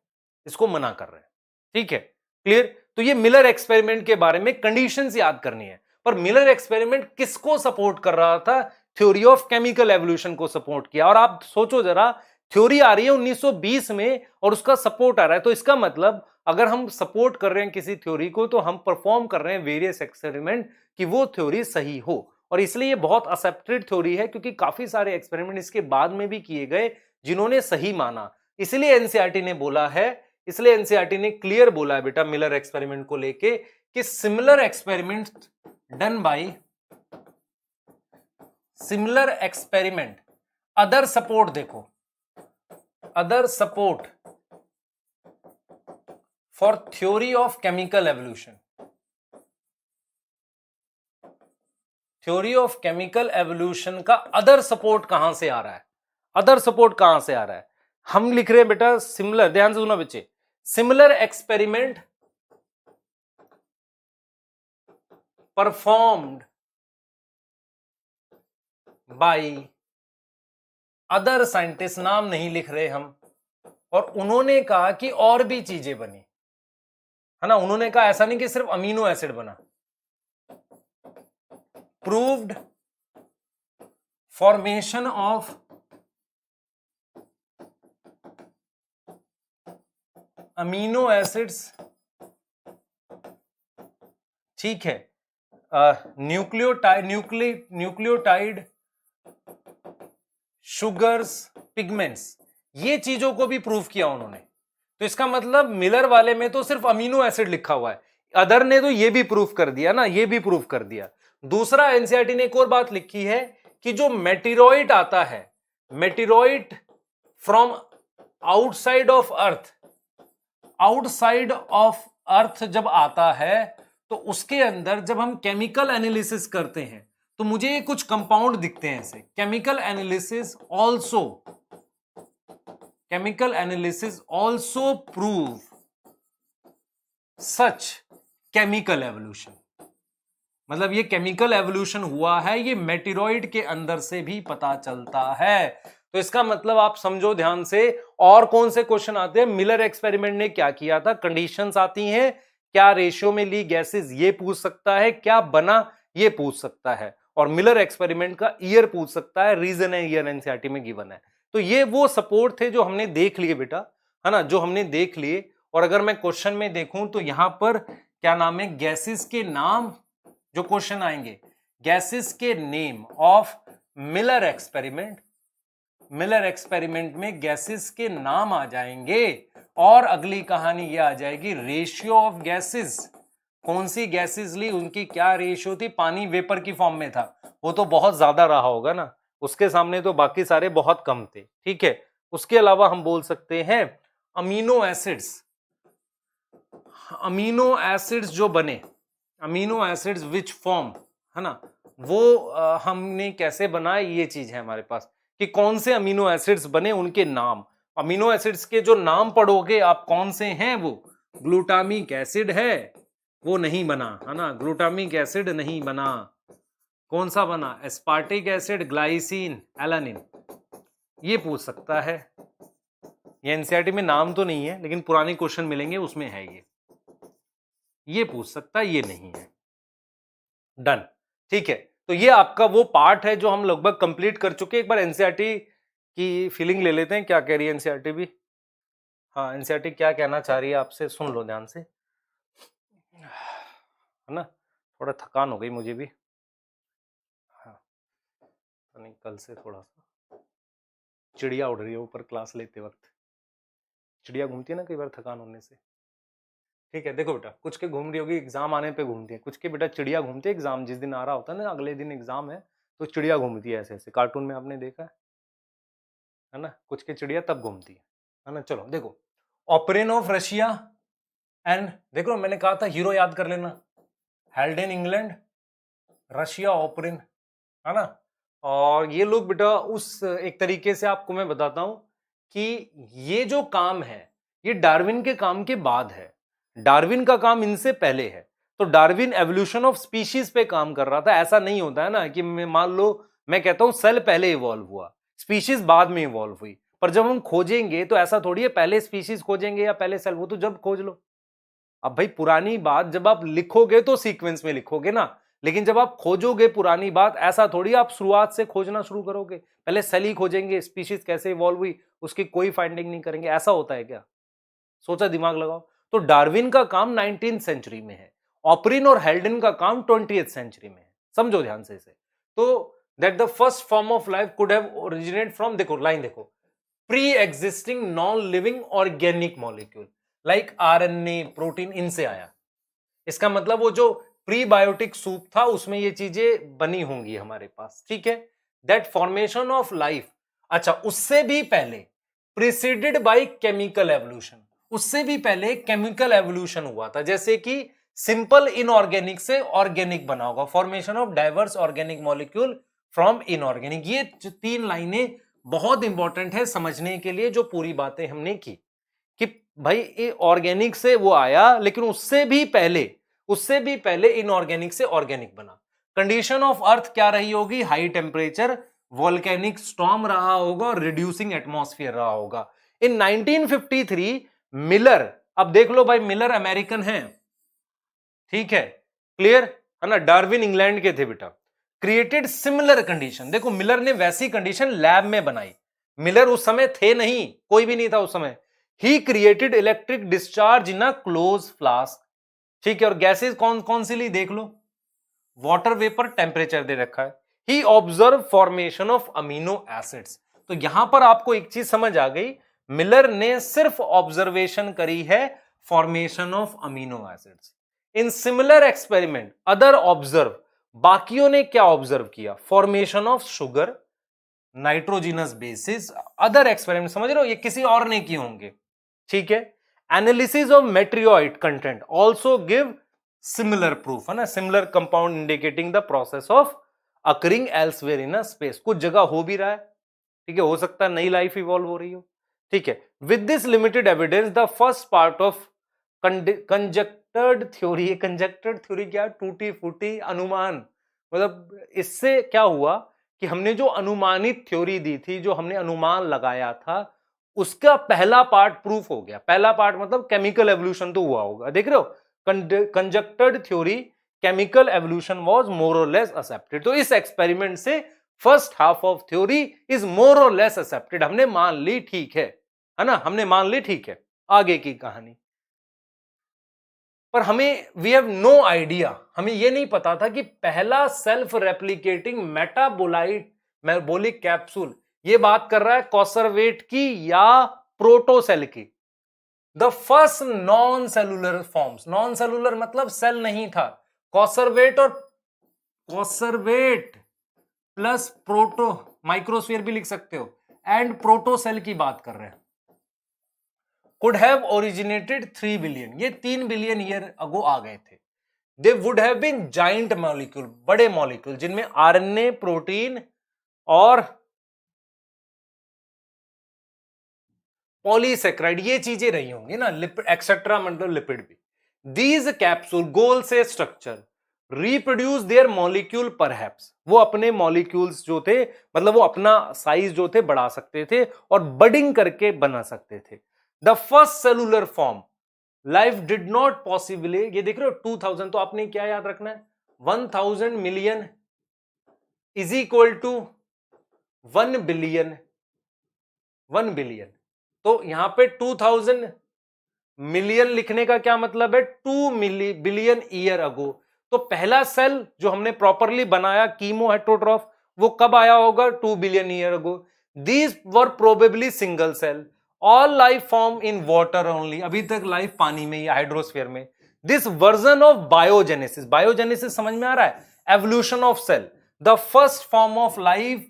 इसको मना कर रहे हैं ठीक है क्लियर तो ये मिलर एक्सपेरिमेंट के बारे में कंडीशन याद करनी है पर मिलर एक्सपेरिमेंट किसको सपोर्ट कर रहा था थ्योरी ऑफ केमिकल एवोल्यूशन को सपोर्ट किया और आप सोचो जरा थ्योरी आ रही है 1920 में और उसका सपोर्ट आ रहा है तो इसका मतलब अगर हम सपोर्ट कर रहे हैं किसी थ्योरी को तो हम परफॉर्म कर रहे हैं वेरियस एक्सपेरिमेंट कि वो थ्योरी सही हो और इसलिए ये बहुत एक्सेप्टेड थ्योरी है क्योंकि काफी सारे एक्सपेरिमेंट इसके बाद में भी किए गए जिन्होंने सही माना इसलिए एनसीआरटी e ने बोला है इसलिए एनसीआरटी e ने क्लियर बोला है बेटा मिलर एक्सपेरिमेंट को लेके कि similar experiment done by similar experiment other support देखो other support for theory of chemical evolution theory of chemical evolution का अदर सपोर्ट कहां से आ रहा है अदर सपोर्ट कहां से आ रहा है हम लिख रहे हैं बेटा सिमिलर ध्यान से सुनो बच्चे similar experiment performed by other scientist नाम नहीं लिख रहे हम और उन्होंने कहा कि और भी चीजें बनी है ना उन्होंने कहा ऐसा नहीं कि सिर्फ अमीनो एसिड बना proved formation of amino acids ठीक है nucleotide nuclei nucleotide sugars pigments ये चीजों को भी प्रूव किया उन्होंने तो इसका मतलब मिलर वाले में तो सिर्फ अमीनो एसिड लिखा हुआ है अदर ने तो ये भी प्रूफ कर दिया ना ये भी प्रूफ कर दिया दूसरा एनसीआरटी e ने एक और बात लिखी है कि जो मेटीरोइड आता है meteoroid from outside of earth outside of earth जब आता है तो उसके अंदर जब हम केमिकल एनालिसिस करते हैं तो मुझे कुछ कंपाउंड दिखते हैं ऐसे chemical analysis also chemical analysis also prove such chemical evolution मतलब ये केमिकल एवोल्यूशन हुआ है ये मेटीरोइड के अंदर से भी पता चलता है तो इसका मतलब आप समझो ध्यान से और कौन से क्वेश्चन आते हैं मिलर एक्सपेरिमेंट ने क्या किया था कंडीशंस आती हैं क्या रेशियो में ली गैसेस ये पूछ सकता है क्या बना ये पूछ सकता है और मिलर एक्सपेरिमेंट का ईयर पूछ सकता है रीजन है ईयर एनसीआरटी में गिवन है तो ये वो सपोर्ट थे जो हमने देख लिए बेटा है ना जो हमने देख लिए और अगर मैं क्वेश्चन में देखूं तो यहां पर क्या नाम है गैसेस के नाम जो क्वेश्चन आएंगे गैसेस के name of Miller experiment Miller experiment में गैसेस के नाम आ जाएंगे और अगली कहानी ये आ जाएगी रेशियो ऑफ गैसेस कौन सी गैसेस ली उनकी क्या रेशियो थी पानी वेपर की फॉर्म में था वो तो बहुत ज्यादा रहा होगा ना उसके सामने तो बाकी सारे बहुत कम थे ठीक है उसके अलावा हम बोल सकते हैं अमीनो एसिड्स अमीनो एसिड्स जो बने अमीनो एसिड्स विच फॉर्म है ना वो आ, हमने कैसे बनाए ये चीज है हमारे पास कि कौन से अमीनो एसिड्स बने उनके नाम अमीनो एसिड्स के जो नाम पढ़ोगे आप कौन से हैं वो ग्लूटामिक एसिड है वो नहीं बना है ना ग्लूटामिक एसिड नहीं बना कौन सा बना एस्पार्टिक एसिड ग्लाइसिन एलानिन ये पूछ सकता है ये एनसीआरटी e में नाम तो नहीं है लेकिन पुराने क्वेश्चन मिलेंगे उसमें है ये ये पूछ सकता है ये नहीं है डन ठीक है तो ये आपका वो पार्ट है जो हम लगभग कंप्लीट कर चुके एक बार एनसीआरटी e की फीलिंग ले लेते हैं क्या कह रही है एनसीआरटी e भी हाँ एनसीआरटी क्या कहना चाह रही है आपसे सुन लो ध्यान से है ना थोड़ा थकान हो गई मुझे भी हाँ नहीं कल से थोड़ा सा चिड़िया उड़ रही है ऊपर क्लास लेते वक्त चिड़िया घूमती है ना कई बार थकान होने से ठीक है देखो बेटा कुछ के घूम रही होगी एग्जाम आने पे घूमती है कुछ के बेटा चिड़िया घूमती है एग्जाम जिस दिन आ रहा होता है ना अगले दिन एग्जाम है तो चिड़िया घूमती है ऐसे ऐसे कार्टून में आपने देखा है है ना कुछ के चिड़िया तब घूमती है है ना चलो देखो ऑपरेन ऑफ रशिया एंड देखो मैंने कहा था हीरो याद कर लेना इन इंग्लैंड रशिया ओपरिन है ना और ये लोग बेटा उस एक तरीके से आपको मैं बताता हूँ कि ये जो काम है ये डार्विन के काम के बाद है डार्विन का काम इनसे पहले है तो डार्विन एवोल्यूशन ऑफ स्पीशीज पे काम कर रहा था ऐसा नहीं होता है ना कि मान लो मैं कहता हूँ सेल पहले इवॉल्व हुआ स्पीशीज बाद में इवॉल्व हुई पर जब हम खोजेंगे तो ऐसा थोड़ी है पहले स्पीशीज खोजेंगे या पहले सेल वो तो जब खोज लो अब भाई पुरानी बात जब आप लिखोगे तो सीक्वेंस में लिखोगे ना लेकिन जब आप खोजोगे पुरानी बात ऐसा थोड़ी आप शुरुआत से खोजना शुरू करोगे पहले सेली खोजेंगे स्पीशीज कैसे इवॉल्व हुई उसकी कोई फाइंडिंग नहीं करेंगे ऐसा होता है क्या सोचा दिमाग लगाओ तो डार्विन का काम नाइनटीन सेंचुरी में है ऑपरिन और हेल्डन का काम ट्वेंटी सेंचुरी में है समझो ध्यान से इसे तो that the first form of life could have originate from देखो लाइन देखो pre existing non living organic molecule like a protein इनसे आया इसका मतलब वो जो प्रीबायोटिक सूप था उसमें ये चीजें बनी होंगी हमारे पास ठीक है दैट फॉर्मेशन ऑफ लाइफ अच्छा उससे भी पहले प्रिसीडेड बाई केमिकल एवोल्यूशन उससे भी पहले केमिकल एवोल्यूशन हुआ था जैसे कि सिंपल इनऑर्गेनिक से ऑर्गेनिक बना होगा formation of diverse organic molecule from inorganic ये तीन लाइनें बहुत इंपॉर्टेंट है समझने के लिए जो पूरी बातें हमने की भाई ऑर्गेनिक से वो आया लेकिन उससे भी पहले उससे भी पहले इनऑर्गेनिक से ऑर्गेनिक बना कंडीशन ऑफ अर्थ क्या रही होगी हाई टेम्परेचर वॉल्केनिक स्टॉम रहा होगा और रिड्यूसिंग एटमोसफियर रहा होगा इन 1953 मिलर अब देख लो भाई मिलर अमेरिकन है ठीक है क्लियर है ना डार्विन इंग्लैंड के थे बेटा क्रिएटेड सिमिलर कंडीशन देखो मिलर ने वैसी कंडीशन लैब में बनाई मिलर उस समय थे नहीं कोई भी नहीं था उस समय ही created electric discharge in a close flask ठीक है और गैसेज कौन कौन सी ली देख लो वॉटर वेपर टेम्परेचर दे रखा है ही observe formation of amino acids तो यहां पर आपको एक चीज समझ आ गई मिलर ने सिर्फ ऑब्जर्वेशन करी है formation of amino acids in similar experiment other observe बाकियों ने क्या ऑब्जर्व किया formation of sugar nitrogenous bases other experiment समझ रहे हो ये किसी और ने किए होंगे ठीक है analysis of meteorite content also give similar proof है ना similar compound indicating the process of occurring elsewhere in a space कुछ जगह हो भी रहा है ठीक है हो सकता है नई लाइफ इवॉल्व हो रही हो ठीक है with this limited evidence the first part of conjectured theory conjectured theory क्या टूटी फूटी अनुमान मतलब इससे क्या हुआ कि हमने जो अनुमानित थ्योरी दी थी जो हमने अनुमान लगाया था उसका पहला पार्ट प्रूफ हो गया पहला पार्ट मतलब केमिकल एवोल्यूशन तो हुआ होगा देख रहे हो conjectured theory chemical evolution was more less accepted तो इस एक्सपेरिमेंट से first half of theory is more और लेस एक्सेप्टेड हमने मान ली ठीक है है ना हमने मान ली ठीक है आगे की कहानी पर हमें वी हैव नो आइडिया हमें यह नहीं पता था कि पहला self replicating metabolite metabolic capsule ये बात कर रहा है कॉसरवेट की या प्रोटोसेल की the first non cellular forms non cellular मतलब सेल नहीं था कॉसरवेट और कॉसरवेट प्लस प्रोटो माइक्रोस्फीयर भी लिख सकते हो एंड प्रोटोसेल की बात कर रहे हैं could have originated three billion ये तीन बिलियन ईयर अगो आ गए थे they would have been giant molecule बड़े मॉलिक्यूल जिनमें आरएनए प्रोटीन और पॉलीसेक्राइड ये चीजें रही होंगी ना लिपिड एक्सेट्रा मतलब लिपिड भी दीज कैप्सूल गोल से स्ट्रक्चर रिप्रोड्यूस देयर मॉलिक्यूल पर वो अपने मॉलिक्यूल्स जो थे मतलब वो अपना साइज जो थे बढ़ा सकते थे और बडिंग करके बना सकते थे the first cellular form life did not possible ये देख रहे हो टू थाउजेंड तो आपने क्या याद रखना है one thousand million is equal to one billion one billion तो यहां पे 2000 मिलियन लिखने का क्या मतलब है two milli billion year ago तो पहला सेल जो हमने प्रॉपरली बनाया कीमो हेट्रोट्रॉफ वो कब आया होगा two billion year ago these were probably single cell all life form in water only अभी तक लाइफ पानी में या हाइड्रोस्फेयर में this version of biogenesis biogenesis समझ में आ रहा है evolution of cell the first form of life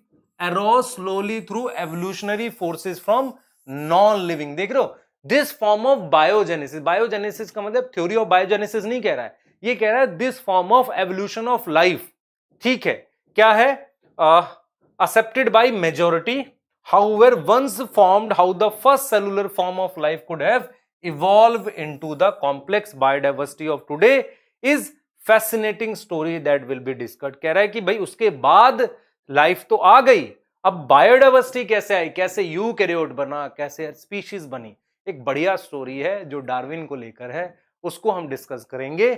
arose slowly through evolutionary forces from non living देख रहे हो this form of biogenesis biogenesis का मतलब थ्योरी ऑफ बायोजेनेसिस नहीं कह रहा है ये कह रहा है this form of evolution of life ठीक है क्या है accepted by majority how were once formed how the first cellular form of life could have evolve into the complex biodiversity of today is fascinating story that will be discussed कह रहा है कि भाई उसके बाद life तो आ गई अब बायोडाइवर्सिटी कैसे आई कैसे यू कैरियोट बना कैसे स्पीशीज बनी एक बढ़िया स्टोरी है जो डार्विन को लेकर है उसको हम डिस्कस करेंगे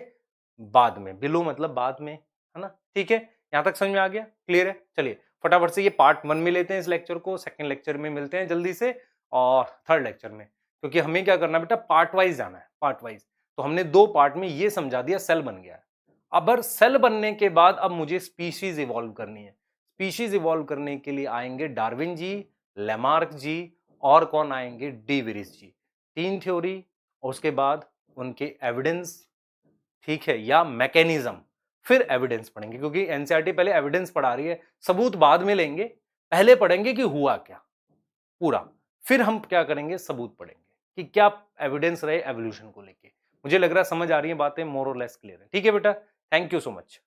बाद में बिलो मतलब बाद में है ना ठीक है यहाँ तक समझ में आ गया क्लियर है चलिए फटाफट से ये पार्ट वन में लेते हैं इस लेक्चर को सेकेंड लेक्चर में मिलते हैं जल्दी से और थर्ड लेक्चर में क्योंकि हमें क्या करना बेटा पार्ट वाइज जाना है पार्ट वाइज तो हमने दो पार्ट में ये समझा दिया सेल बन गया अब सेल बनने के बाद अब मुझे स्पीशीज इवॉल्व करनी है स्पीशीज इवॉल्व करने के लिए आएंगे डार्विन जी लेमार्क जी और कौन आएंगे डीविरिस जी तीन थ्योरी उसके बाद उनके एविडेंस ठीक है या मैकेनिज्म फिर एविडेंस पढ़ेंगे क्योंकि एनसीईआरटी पहले एविडेंस पढ़ा रही है सबूत बाद में लेंगे पहले पढ़ेंगे कि हुआ क्या पूरा फिर हम क्या करेंगे सबूत पढ़ेंगे कि क्या एविडेंस रहे एवोल्यूशन को लेके मुझे लग रहा है समझ आ रही है बातें मोर और लेस क्लियर है ठीक है बेटा थैंक यू सो मच